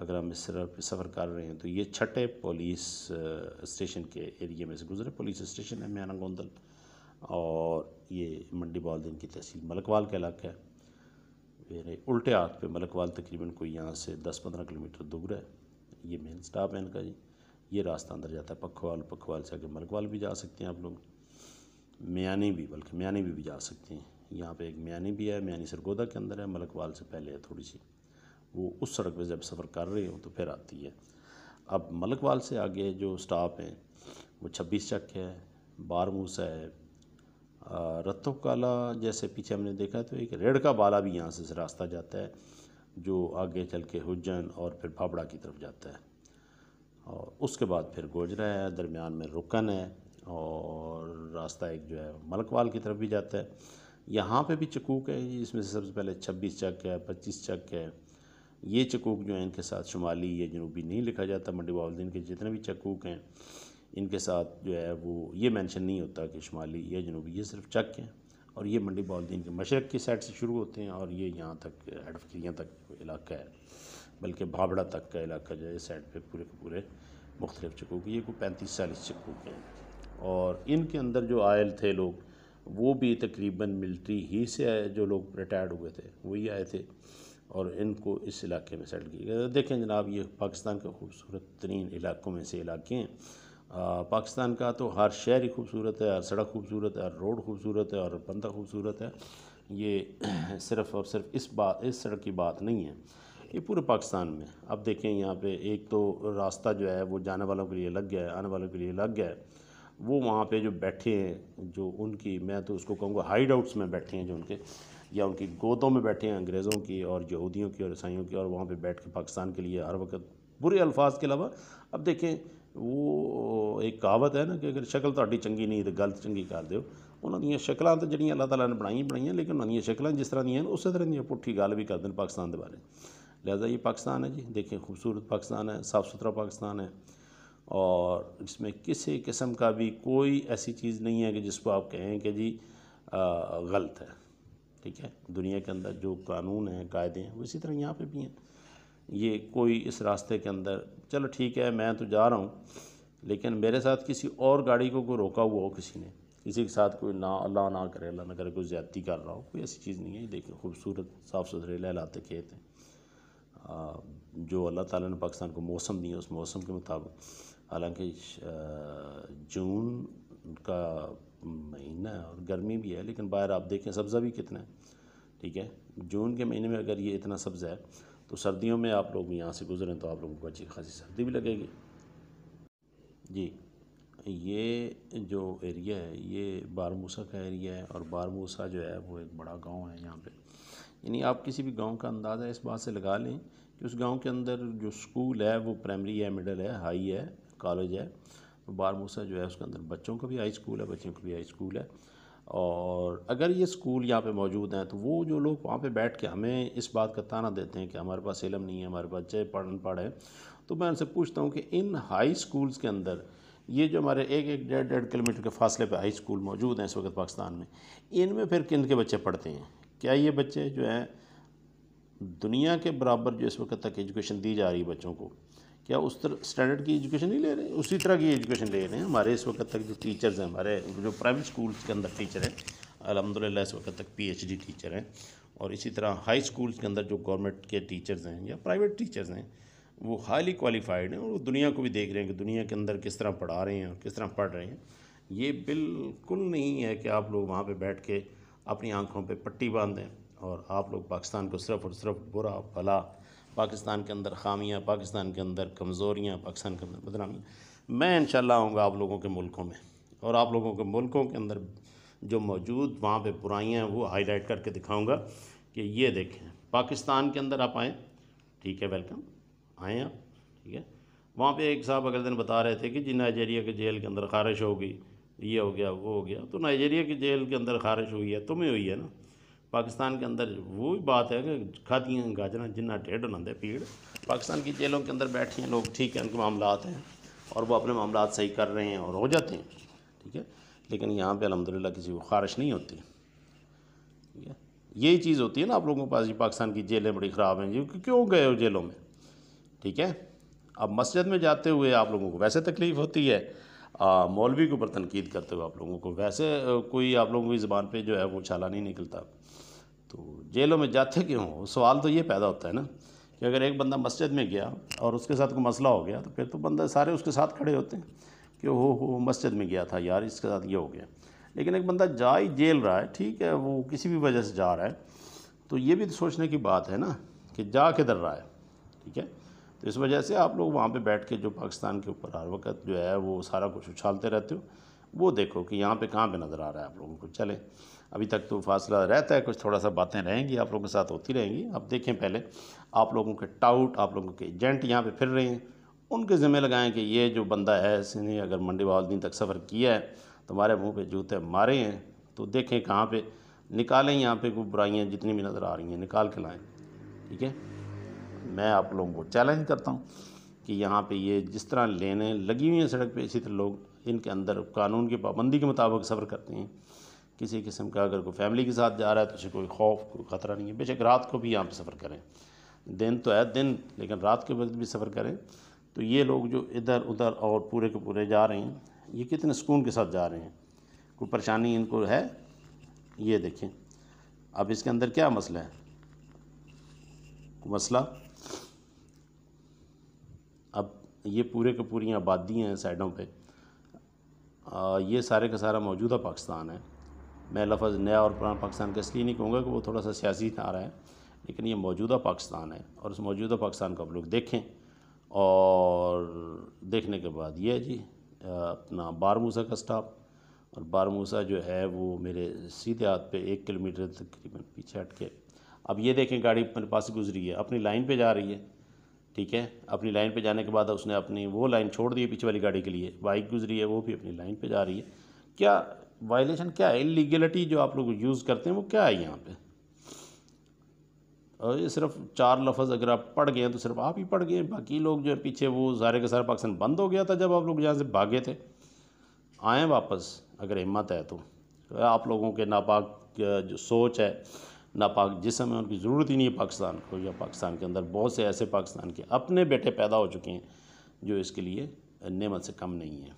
अगर हम इस तरफ सफ़र कर रहे हैं तो ये छठे पुलिस स्टेशन के एरिए में से गुज़रे पुलिस स्टेशन है म्याना गोंदल और ये मंडी बालदीन की तहसील मलकवाल का इलाका है मेरे उल्टे हाथ पे मलकवाल तकरीबन कोई यहाँ से दस पंद्रह किलोमीटर दूर है ये मेन स्टाफ है इनका जी ये रास्ता अंदर जाता है पखवाल पखवाल से आगे मलकवाल भी जा सकते हैं आप लोग म्यानी भी बल्कि म्यानी भी, भी जा सकते हैं यहाँ पे एक म्यानी भी है म्यानी सरगोदा के अंदर है मलकवाल से पहले है थोड़ी सी वो उस सड़क पे जब सफ़र कर रहे हो तो फिर आती है अब मलकवाल से आगे जो स्टाप हैं वो छब्बीस चक है बारमूसा है रत्तो काला जैसे पीछे हमने देखा तो एक रेड़ का बाला भी यहाँ से रास्ता जाता है जो आगे चल के हुजन और फिर भाबड़ा की तरफ जाता है और उसके बाद फिर गोजरा है दरमियान में रुकन है और रास्ता एक जो है मलकवाल की तरफ भी जाता है यहाँ पे भी चकूक है इसमें से सबसे पहले छब्बीस चक है पच्चीस चक है ये चकूक जो है इनके साथ शुमाली या जनूबी नहीं लिखा जाता मंडी बाउद्दीन के जितने भी चकूक हैं इनके साथ जो है वो ये मेंशन नहीं होता कि शुमाली या जनूबी ये सिर्फ चक हैं और ये मंडी बाउद्दीन के मशरक़ की साइड से शुरू होते हैं और ये यहाँ तक हडफक्रियाँ तक इलाका है बल्कि भाबड़ा तक का इलाका जो है साइड पर पूरे के पूरे मुख्तलिफ चकूक ये कोई पैंतीस चालीस चकूक हैं और इनके अंदर जो आयल थे लोग वो भी तकरीबन मिल्ट्री ही से आए जो लोग रिटायर्ड हुए थे वही आए थे और इनको इस इलाके में सेटल किया गया देखें जनाब ये पाकिस्तान के खूबसूरत तरीन इलाकों में से इलाके हैं पाकिस्तान का तो हर शहर ही खूबसूरत है हर सड़क खूबसूरत है हर रोड खूबसूरत है और बंदा खूबसूरत है ये सिर्फ़ और सिर्फ इस बात इस सड़क की बात नहीं है ये पूरे पाकिस्तान में अब देखें यहाँ पे एक तो रास्ता जो है वो जाने वालों के लिए लग गया है आने वालों के लिए लग गया है वो वहाँ पे जो बैठे हैं जो उनकी मैं तो उसको कहूँगा हाइड आउट्स में बैठे हैं जो उनके या उनकी गोदों में बैठे हैं अंग्रेज़ों की और यहूदियों की और ईसाइयों की और वहाँ पर बैठ के पाकिस्तान के लिए हर वक्त बुरे अल्फाज के अलावा अब देखें वो एक कहावत है ना कि अगर शक्ल ਤੁਹਾਡੀ तो चंगी नहीं तो गलत तो चंगी कर दो उन्होंने ਦੀਆਂ ਸ਼ਕਲਾਂ ਤਾਂ ਜਿਹੜੀਆਂ ਅੱਲਾਹ ਤਾਲਾ ਨੇ बनाई लेकिन उन्होंने ਉਹਨਾਂ जिस तरह ਜਿਸ ਤਰ੍ਹਾਂ उस तरह ਉਸੇ ਤਰ੍ਹਾਂ भी कर ਗੱਲ पाकिस्तान के बारे में लिहाजा ये पाकिस्तान है जी देखें खूबसूरत पाकिस्तान है साफ़ सुथरा पाकिस्तान है और इसमें किसी किस्म का भी कोई ऐसी चीज़ नहीं है कि जिसको आप कहें कि जी आ, गलत है ठीक है दुनिया के अंदर जो कानून हैं कायदे हैं वो इसी तरह यहाँ पे भी हैं ये कोई इस रास्ते के अंदर चलो ठीक है मैं तो जा रहा हूँ लेकिन मेरे साथ किसी और गाड़ी को कोई रोका हुआ हो किसी ने किसी के साथ कोई ना अल्लाह ना करे अल्लाह ना करे कोई ज़्यादती कर रहा हो कोई ऐसी चीज़ नहीं है देखें खूबसूरत साफ़ सुथरे लहलाते खेत हैं जो अल्लाह ताला ने पाकिस्तान को मौसम दिए उस मौसम के मुताबिक हालांकि जून का महीना है और गर्मी भी है लेकिन बाहर आप देखें सब्ज़ा भी कितना है ठीक है जून के महीने में अगर ये इतना सब्ज़ा है तो सर्दियों में आप लोग यहाँ से गुजरें तो आप लोगों को अच्छी खासी सर्दी भी लगेगी जी ये जो एरिया है ये बारमूसा का एरिया है और बारमूसा जो है वो एक बड़ा गांव है यहाँ पे यानी आप किसी भी गांव का अंदाज़ा इस बात से लगा लें कि उस गांव के अंदर जो स्कूल है वो प्राइमरी है मिडल है हाई है कॉलेज है तो बारमूसा जो है उसके अंदर बच्चों का भी हाई स्कूल है बच्चों का भी हाई स्कूल है और अगर ये स्कूल यहाँ पे मौजूद हैं तो वो जो लोग वहाँ पे बैठ के हमें इस बात का ताना देते हैं कि हमारे पास इलम नहीं है हमारे बच्चे पढ़ पढ़ तो मैं उनसे पूछता हूँ कि इन हाई स्कूल्स के अंदर ये जो हमारे एक एक डेढ़ डेढ़ किलोमीटर के फासले पे हाई स्कूल मौजूद हैं इस वक्त पाकिस्तान में इनमें फिर किन के बच्चे पढ़ते हैं क्या ये बच्चे जो हैं दुनिया के बराबर जो इस वक्त तक एजुकेशन दी जा रही है बच्चों को क्या उस तरह स्टैंडर्ड की एजुकेशन नहीं ले रहे उसी तरह की एजुकेशन ले रहे हैं हमारे इस वक्त तक जो टीचर्स हैं हमारे जो प्राइवेट स्कूल्स के अंदर टीचर हैं अलहमदिल्ला इस वक्त तक पीएचडी टीचर हैं और इसी तरह हाई स्कूल्स के अंदर जो गवर्नमेंट के टीचर्स हैं या प्राइवेट टीचर्स हैं वो हाईली क्वालिफाइड हैं और वो दुनिया को भी देख रहे हैं कि दुनिया के अंदर किस तरह पढ़ा रहे हैं और किस तरह पढ़ रहे हैं ये बिल्कुल नहीं है कि आप लोग वहाँ पर बैठ के अपनी आंखों पे पट्टी बांध दें और आप लोग पाकिस्तान को सिर्फ और सिर्फ बुरा भला पाकिस्तान के अंदर खामियाँ पाकिस्तान के अंदर कमज़ोरियाँ पाकिस्तान के अंदर बदनामियाँ मैं इन आऊँगा आप लोगों के मुल्कों में और आप लोगों के मुल्कों के अंदर जो मौजूद वहाँ पर बुराइयाँ हैं वो हाईलाइट करके दिखाऊँगा कि ये देखें पाकिस्तान के अंदर आप आएँ ठीक है वेलकम आएँ आप ठीक है वहाँ पे एक साहब अगले दिन बता रहे थे कि जी नाइजेरिया के जेल के अंदर खारिश हो गई ये हो गया वो हो गया तो नाइजीरिया की जेल के अंदर खारिश हुई है तुम्हें हुई है ना पाकिस्तान के अंदर वो भी बात है कि खाती हैं गाजना जिन्ना ढेड नंदे पीड़ पाकिस्तान की जेलों के अंदर बैठे हैं लोग ठीक है उनके मामला हैं और वो अपने मामला सही कर रहे हैं और हो जाते हैं ठीक है लेकिन यहाँ पर अलहमदिल्ला किसी को खारिश नहीं होती ठीक है यही चीज़ होती है ना आप लोगों के पास जी पाकिस्तान की जेलें बड़ी ख़राब हैं जी क्यों गए हो जेलों में ठीक है अब मस्जिद में जाते हुए आप लोगों को वैसे तकलीफ़ होती है मौलवी के ऊपर तनकीद करते हो आप लोगों को वैसे कोई आप लोगों की ज़बान पर जो है वो छाला नहीं निकलता तो जेलों में जाते क्यों सवाल तो ये पैदा होता है ना कि अगर एक बंदा मस्जिद में गया और उसके साथ कोई मसला हो गया तो फिर तो बंदा सारे उसके साथ खड़े होते हैं कि हो हो मस्जिद में गया था यार इसके साथ ये हो गया लेकिन एक बंदा जा ही जेल रहा है ठीक है वो किसी भी वजह से जा रहा है तो ये भी तो सोचने की बात है ना कि जा किधर रहा है ठीक है तो इस वजह से आप लोग वहाँ पे बैठ के जो पाकिस्तान के ऊपर हर वक्त जो है वो सारा कुछ उछालते रहते हो वो देखो कि यहाँ पे कहाँ पे नज़र आ रहा है आप लोगों को चले अभी तक तो फासला रहता है कुछ थोड़ा सा बातें रहेंगी आप लोगों के साथ होती रहेंगी आप देखें पहले आप लोगों के टाउट आप लोगों के एजेंट यहाँ पर फिर रहे हैं उनके ज़िम्मे लगाएँ कि ये जो बंदा है इसने अगर मंडी वालदीन तक सफ़र किया है तुम्हारे मुँह पर जूते मारे हैं तो देखें कहाँ पर निकालें यहाँ पर कोई बुराइयाँ जितनी भी नज़र आ रही हैं निकाल के लाएँ ठीक है मैं आप लोगों को चैलेंज करता हूँ कि यहाँ पे ये जिस तरह लेने लगी हुई हैं सड़क पे इसी तरह लोग इनके अंदर कानून की पाबंदी के मुताबिक सफ़र करते हैं किसी किस्म का अगर कोई फैमिली के साथ जा रहा है तो उसे कोई खौफ कोई ख़तरा नहीं है बेशक रात को भी यहाँ पर सफ़र करें दिन तो है दिन लेकिन रात के वक्त भी सफ़र करें तो ये लोग जो इधर उधर और पूरे के पूरे जा रहे हैं ये कितने सुकून के साथ जा रहे हैं कोई परेशानी इनको है ये देखें अब इसके अंदर क्या मसला है मसला ये पूरे के पूरी आबादी हैं साइडों पे ये सारे का सारा मौजूदा पाकिस्तान है मैं लफज नया और पुराना पाकिस्तान का इसलिए नहीं कहूँगा कि वो थोड़ा सा सियासी आ रहा है लेकिन ये मौजूदा पाकिस्तान है और उस मौजूदा पाकिस्तान को आप लोग देखें और देखने के बाद ये है जी अपना बारमूसा का स्टाफ और बारमूसा जो है वो मेरे सीधे हाथ पे एक किलोमीटर तकरीबन पीछे हट के अब ये देखें गाड़ी मेरे पास गुजरी है अपनी लाइन पे जा रही है ठीक है अपनी लाइन पे जाने के बाद उसने अपनी वो लाइन छोड़ दी है पीछे वाली गाड़ी के लिए बाइक गुजरी है वो भी अपनी लाइन पे जा रही है क्या वायलेशन क्या है इलीगलिटी जो आप लोग यूज़ करते हैं वो क्या है यहाँ पे और ये सिर्फ चार लफज अगर आप पढ़ गए हैं तो सिर्फ आप ही पढ़ गए बाकी लोग जो है पीछे वो सारे का सारा पाकिस्तान बंद हो गया था जब आप लोग यहाँ से भागे थे आएँ वापस अगर हिम्मत है तो आप लोगों के नापाक जो सोच है ना पाक जिस समय उनकी ज़रूरत ही नहीं है पाकिस्तान को या पाकिस्तान के अंदर बहुत से ऐसे पाकिस्तान के अपने बेटे पैदा हो चुके हैं जो इसके लिए नेमत से कम नहीं है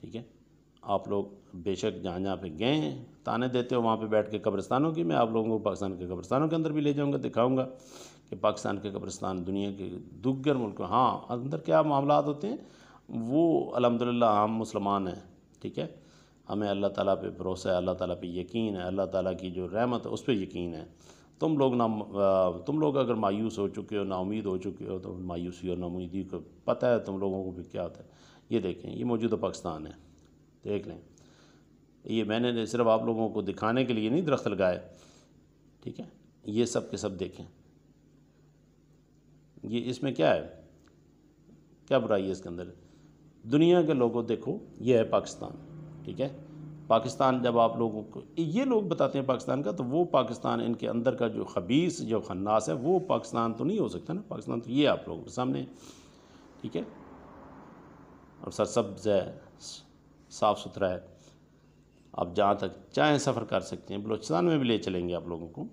ठीक है आप लोग बेशक जहाँ जहाँ पे गए हैं ताने देते हो वहाँ पे बैठ के कब्रिस्तानों की मैं आप लोगों को पाकिस्तान के कब्रस्तानों के अंदर भी ले जाऊँगा दिखाऊँगा कि पाकिस्तान के कब्रस्तान दुनिया के दुगर मुल्क हाँ अंदर क्या मामला होते हैं वो अलहमदिल्ला हम मुसलमान हैं ठीक है हमें अल्लाह ताला पे भरोसा है अल्लाह ताला पे यकीन है अल्लाह ताला की जो रहमत है उस पर यकीन है तुम लोग ना तुम लोग अगर मायूस हो चुके हो नाउमीद हो चुके हो तो मायूसी और नाउमीदी को पता है तुम लोगों को भी क्या होता है ये देखें ये मौजूदा पाकिस्तान है देख लें ये मैंने सिर्फ आप लोगों को दिखाने के लिए नहीं दरख्त लगाए ठीक है ये सब के सब देखें ये इसमें क्या है क्या बुराई है इसके अंदर दुनिया के लोगों देखो ये है पाकिस्तान ठीक है पाकिस्तान जब आप लोगों को ये लोग बताते हैं पाकिस्तान का तो वो पाकिस्तान इनके अंदर का जो खबीस जो खन्नास है वो पाकिस्तान तो नहीं हो सकता ना पाकिस्तान तो ये आप लोगों के सामने ठीक है और सरसब्ज़ है साफ़ सुथरा है आप जहाँ तक चाहें सफ़र कर सकते हैं बलूचिस्तान में भी ले चलेंगे आप लोगों को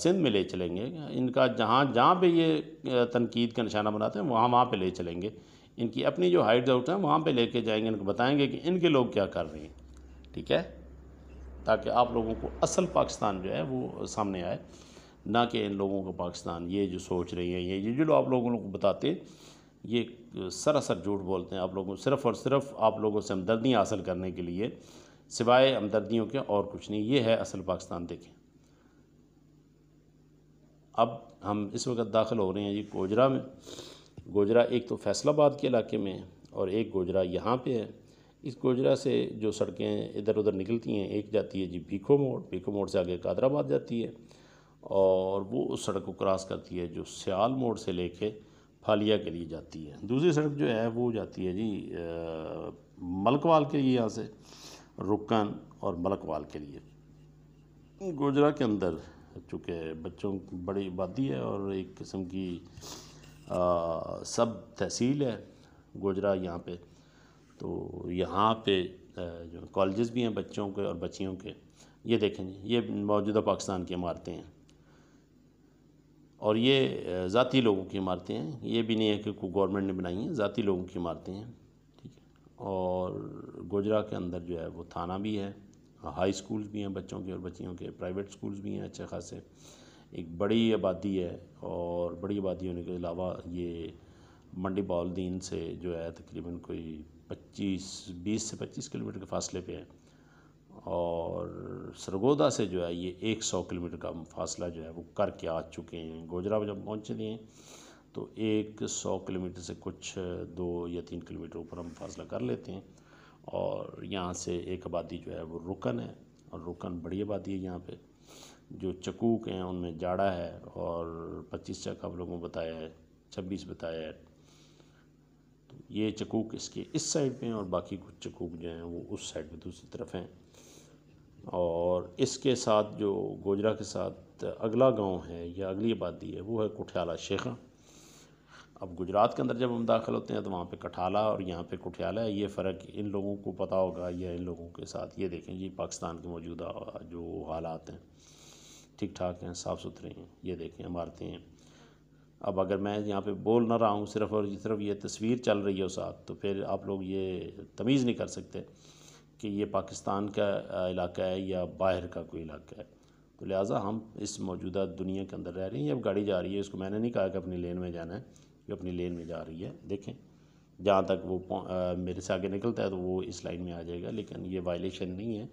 सिंध में ले चलेंगे इनका जहाँ जहाँ पर ये तनकीद का निशाना बनाते हैं वहाँ वहाँ पर ले चलेंगे इनकी अपनी जो हाइट आउट है वहाँ पे लेके जाएंगे इनको बताएंगे कि इनके लोग क्या कर रहे हैं ठीक है ताकि आप लोगों को असल पाकिस्तान जो है वो सामने आए ना कि इन लोगों को पाकिस्तान ये जो सोच रही है ये ये जो आप लोगों को बताते हैं ये सरासर झूठ बोलते हैं आप लोगों सिर्फ़ और सिर्फ आप लोगों से हमदर्दियाँ हासिल करने के लिए सिवाय हमदर्दियों के और कुछ नहीं ये है असल पाकिस्तान देखें अब हम इस वक्त दाखिल हो रहे हैं जी कोजरा में गोजरा एक तो फैसलाबाद के इलाके में है और एक गोजरा यहाँ पे है इस गोजरा से जो सड़कें इधर उधर निकलती हैं एक जाती है जी भीखो मोड़ भीखो मोड़ से आगे कादराबाद जाती है और वो उस सड़क को क्रॉस करती है जो सियाल मोड़ से कर फालिया के लिए जाती है दूसरी सड़क जो है वो जाती है जी मलकवाल के लिए यहाँ से रुकन और मलकवाल के लिए गोजरा के अंदर चूँकि बच्चों की बड़ी आबादी है और एक किस्म की सब तहसील है गुजरा यहाँ पे तो यहाँ पे जो कॉलेजेस भी हैं बच्चों के और बच्चियों के ये देखें ये मौजूदा पाकिस्तान की इमारतें हैं और ये ज़ाती लोगों की इमारतें हैं ये भी नहीं है कि गवर्नमेंट ने बनाई हैं ज़ाती लोगों की इमारतें हैं ठीक है और गोजरा के अंदर जो है वो थाना भी है हाई स्कूल्स भी हैं बच्चों के और बच्चियों के प्राइवेट स्कूल्स भी हैं अच्छे खासे एक बड़ी आबादी है और बड़ी आबादी होने के अलावा ये मंडी बाउलदीन से जो है तकरीबन कोई 25 20 से 25 किलोमीटर के फासले पे है और सरगोदा से जो है ये 100 किलोमीटर का फासला जो है वो करके आ चुके हैं गोजरा जब पहुँच दिए हैं तो एक सौ किलोमीटर से कुछ दो या तीन किलोमीटर ऊपर हम फासला कर लेते हैं और यहाँ से एक आबादी जो है वो रुकन है और रुकन बड़ी आबादी है यहाँ पे जो चकूक हैं उनमें जाड़ा है और पच्चीस चक आप लोगों को बताया है छब्बीस बताया है तो ये चकूक इसके इस साइड पे हैं और बाकी कुछ चकूक जो हैं वो उस साइड पे दूसरी तरफ हैं और इसके साथ जो गोजरा के साथ अगला गांव है या अगली आबादी है वो है कुठियाला शेखा अब गुजरात के अंदर जब हम दाखिल होते हैं तो वहाँ पे कठाला और यहाँ पे कुठियाला है ये फ़र्क इन लोगों को पता होगा या इन लोगों के साथ ये देखें जी पाकिस्तान के मौजूदा जो हालात हैं ठीक ठाक हैं साफ़ सुथरे हैं ये देखें इमारतें हैं अब अगर मैं यहाँ पे बोल ना रहा हूँ सिर्फ और सिर्फ ये तस्वीर चल रही है साथ तो फिर आप लोग ये तमीज़ नहीं कर सकते कि ये पाकिस्तान का इलाका है या बाहर का कोई इलाका है तो लिहाजा हम इस मौजूदा दुनिया के अंदर रह रहे हैं अब गाड़ी जा रही है इसको मैंने नहीं कहा कि अपनी लेन में जाना है जो अपनी लेन में जा रही है देखें जहाँ तक वो आ, मेरे से आगे निकलता है तो वो इस लाइन में आ जाएगा लेकिन ये वायलेशन नहीं है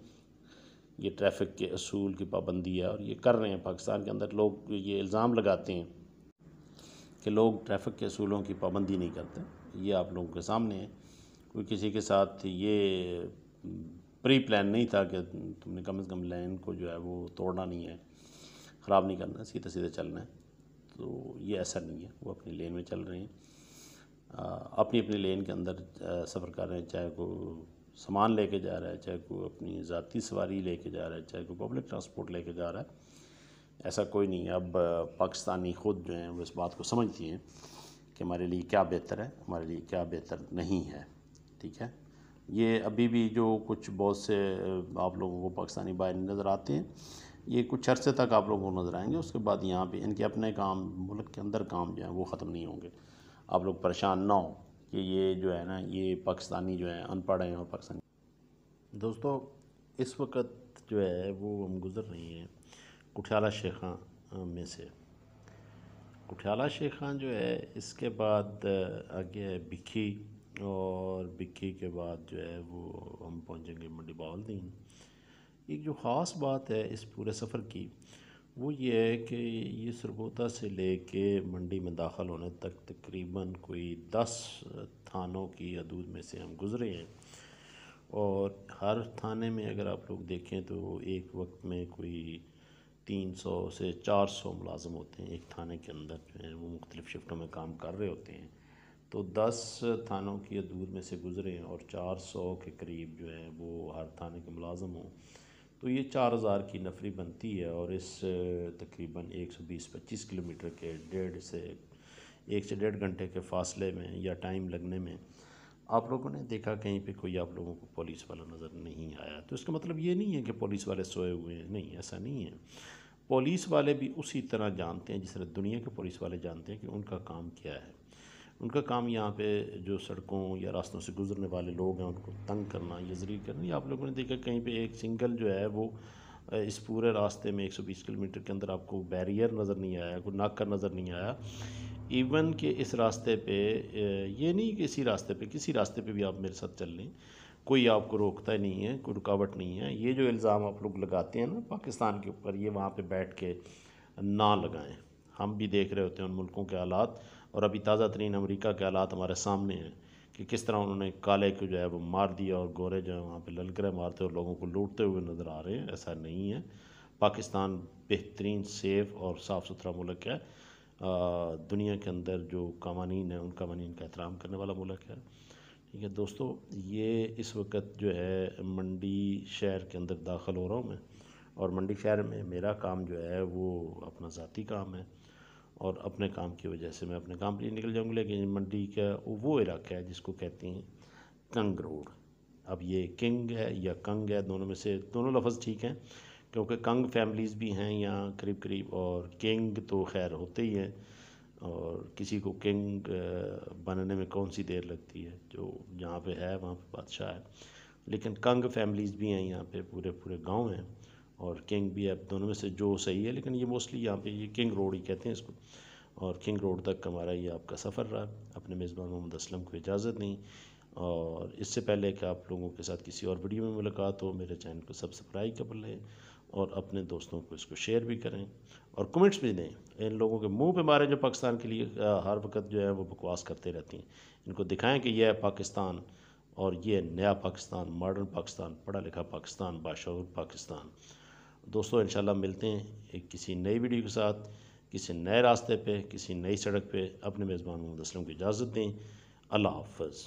ये ट्रैफिक के असूल की पाबंदी है और ये कर रहे हैं पाकिस्तान के अंदर लोग ये इल्ज़ाम लगाते हैं कि लोग ट्रैफिक के असूलों की पाबंदी नहीं करते ये आप लोगों के सामने है कोई किसी के साथ ये प्री प्लान नहीं था कि तुमने कम से कम लाइन को जो है वो तोड़ना नहीं है ख़राब नहीं करना सीधे सीधे चलना है तो ये ऐसा नहीं है वो अपनी लेन में चल रहे हैं अपनी अपनी लेन के अंदर सफ़र कर रहे हैं चाहे वो सामान लेके जा रहा है चाहे कोई अपनी ज़ाती सवारी लेके जा रहा है चाहे कोई पब्लिक ट्रांसपोर्ट लेके जा रहा है ऐसा कोई नहीं है अब पाकिस्तानी ख़ुद जो हैं वो इस बात को समझती हैं कि हमारे लिए क्या बेहतर है हमारे लिए क्या बेहतर नहीं है ठीक है ये अभी भी जो कुछ बहुत से आप लोगों को पाकिस्तानी बाहर नज़र आते हैं ये कुछ अरसे तक आप लोगों को नज़र आएंगे उसके बाद यहाँ पे इनके अपने काम मुल्क के अंदर काम जो हैं वो ख़त्म नहीं होंगे आप लोग परेशान ना हो कि ये जो है ना ये पाकिस्तानी जो है अनपढ़ हैं और पाकिस्तानी दोस्तों इस वक्त जो है वो हम गुज़र रहे हैं कुठियाला शेखा में से कुठियाला शेखा जो है इसके बाद आगे है भिक्खी और बिक्की के बाद जो है वो हम पहुंचेंगे मंडी बावलदीन एक जो ख़ास बात है इस पूरे सफ़र की वो ये है कि ये सरबोता से लेके मंडी में दाखिल होने तक तकरीबन कोई दस थानों की हदूद में से हम गुज़रे हैं और हर थाने में अगर आप लोग देखें तो एक वक्त में कोई तीन सौ से चार सौ मुलाजम होते हैं एक थाने के अंदर जो है वो मुख्तलिफ़ शिफ्टों में काम कर रहे होते हैं तो दस थानों की हदूद में से गुज़रे और चार सौ के करीब जो है वो हर थाने के मुलाजम हों तो ये चार हज़ार की नफरी बनती है और इस तकरीबन एक सौ बीस पच्चीस किलोमीटर के डेढ़ से एक से डेढ़ घंटे के फासले में या टाइम लगने में आप लोगों ने देखा कहीं पे कोई आप लोगों को पुलिस वाला नज़र नहीं आया तो इसका मतलब ये नहीं है कि पुलिस वाले सोए हुए हैं नहीं ऐसा नहीं है पुलिस वाले भी उसी तरह जानते हैं जिस तरह दुनिया के पुलिस वाले जानते हैं कि उनका काम क्या है उनका काम यहाँ पे जो सड़कों या रास्तों से गुज़रने वाले लोग हैं उनको तंग करना या जरिए करना या आप लोगों ने देखा कहीं पे एक सिंगल जो है वो इस पूरे रास्ते में 120 किलोमीटर के अंदर आपको बैरियर नज़र नहीं आया कोई नाका नज़र नहीं आया इवन कि इस रास्ते पे ये नहीं कि इसी रास्ते पे किसी रास्ते पे भी आप मेरे साथ चल लें कोई आपको रोकता नहीं है कोई रुकावट नहीं है ये जो इल्ज़ाम आप लोग लगाते हैं ना पाकिस्तान के ऊपर ये वहाँ पर बैठ के ना लगाएँ हम भी देख रहे होते हैं उन मुल्कों के हालात और अभी ताज़ा तरीन अमरीका के हालात हमारे सामने हैं कि किस तरह उन्होंने काले को जो है वो मार दिया और गोरे जो है वहाँ पर ललकरे मारते और लोगों को लूटते हुए नज़र आ रहे हैं ऐसा नहीं है पाकिस्तान बेहतरीन सेफ़ और साफ़ सुथरा मुल्क है दुनिया के अंदर जो कवानीन है उन कवानीन का एहतराम करने वाला मुल्क है ठीक है दोस्तों ये इस वक्त जो है मंडी शहर के अंदर दाखिल हो रहा हूँ मैं और मंडी शहर में मेरा काम जो है वो अपना ज़ाती काम है और अपने काम की वजह से मैं अपने काम पर निकल जाऊँगी लेकिन मंडी का वो इलाका है जिसको कहते हैं कंग रोड अब ये किंग है या कंग है दोनों में से दोनों लफ्ज़ ठीक हैं क्योंकि कंग फैमिलीज़ भी हैं यहाँ करीब करीब और किंग तो खैर होते ही हैं और किसी को किंग बनने में कौन सी देर लगती है जो जहाँ पे है वहाँ पे बादशाह है लेकिन कंग फैमिलीज़ भी हैं यहाँ पे पूरे पूरे गांव हैं और किंग भी अब दोनों में से जो सही है लेकिन ये मोस्टली यहाँ पे ये किंग रोड ही कहते हैं इसको और किंग रोड तक हमारा ये आपका सफ़र रहा अपने मेज़बान मोहम्मद असलम को इजाज़त नहीं और इससे पहले कि आप लोगों के साथ किसी और वीडियो में मुलाकात हो मेरे चैनल को सब्सक्राइब कर लें और अपने दोस्तों को इसको शेयर भी करें और कमेंट्स भी दें इन लोगों के मुंह पे मारें जो पाकिस्तान के लिए हर वक्त जो है वो बकवास करते रहते हैं इनको दिखाएं कि यह है पाकिस्तान और ये नया पाकिस्तान मॉडर्न पाकिस्तान पढ़ा लिखा पाकिस्तान बाशूर पाकिस्तान दोस्तों इंशाल्लाह मिलते हैं एक किसी नई वीडियो के साथ किसी नए रास्ते पे किसी नई सड़क पे अपने मेज़बान मोहम्मद असलम को इजाज़त दें अल्लाह हाफ़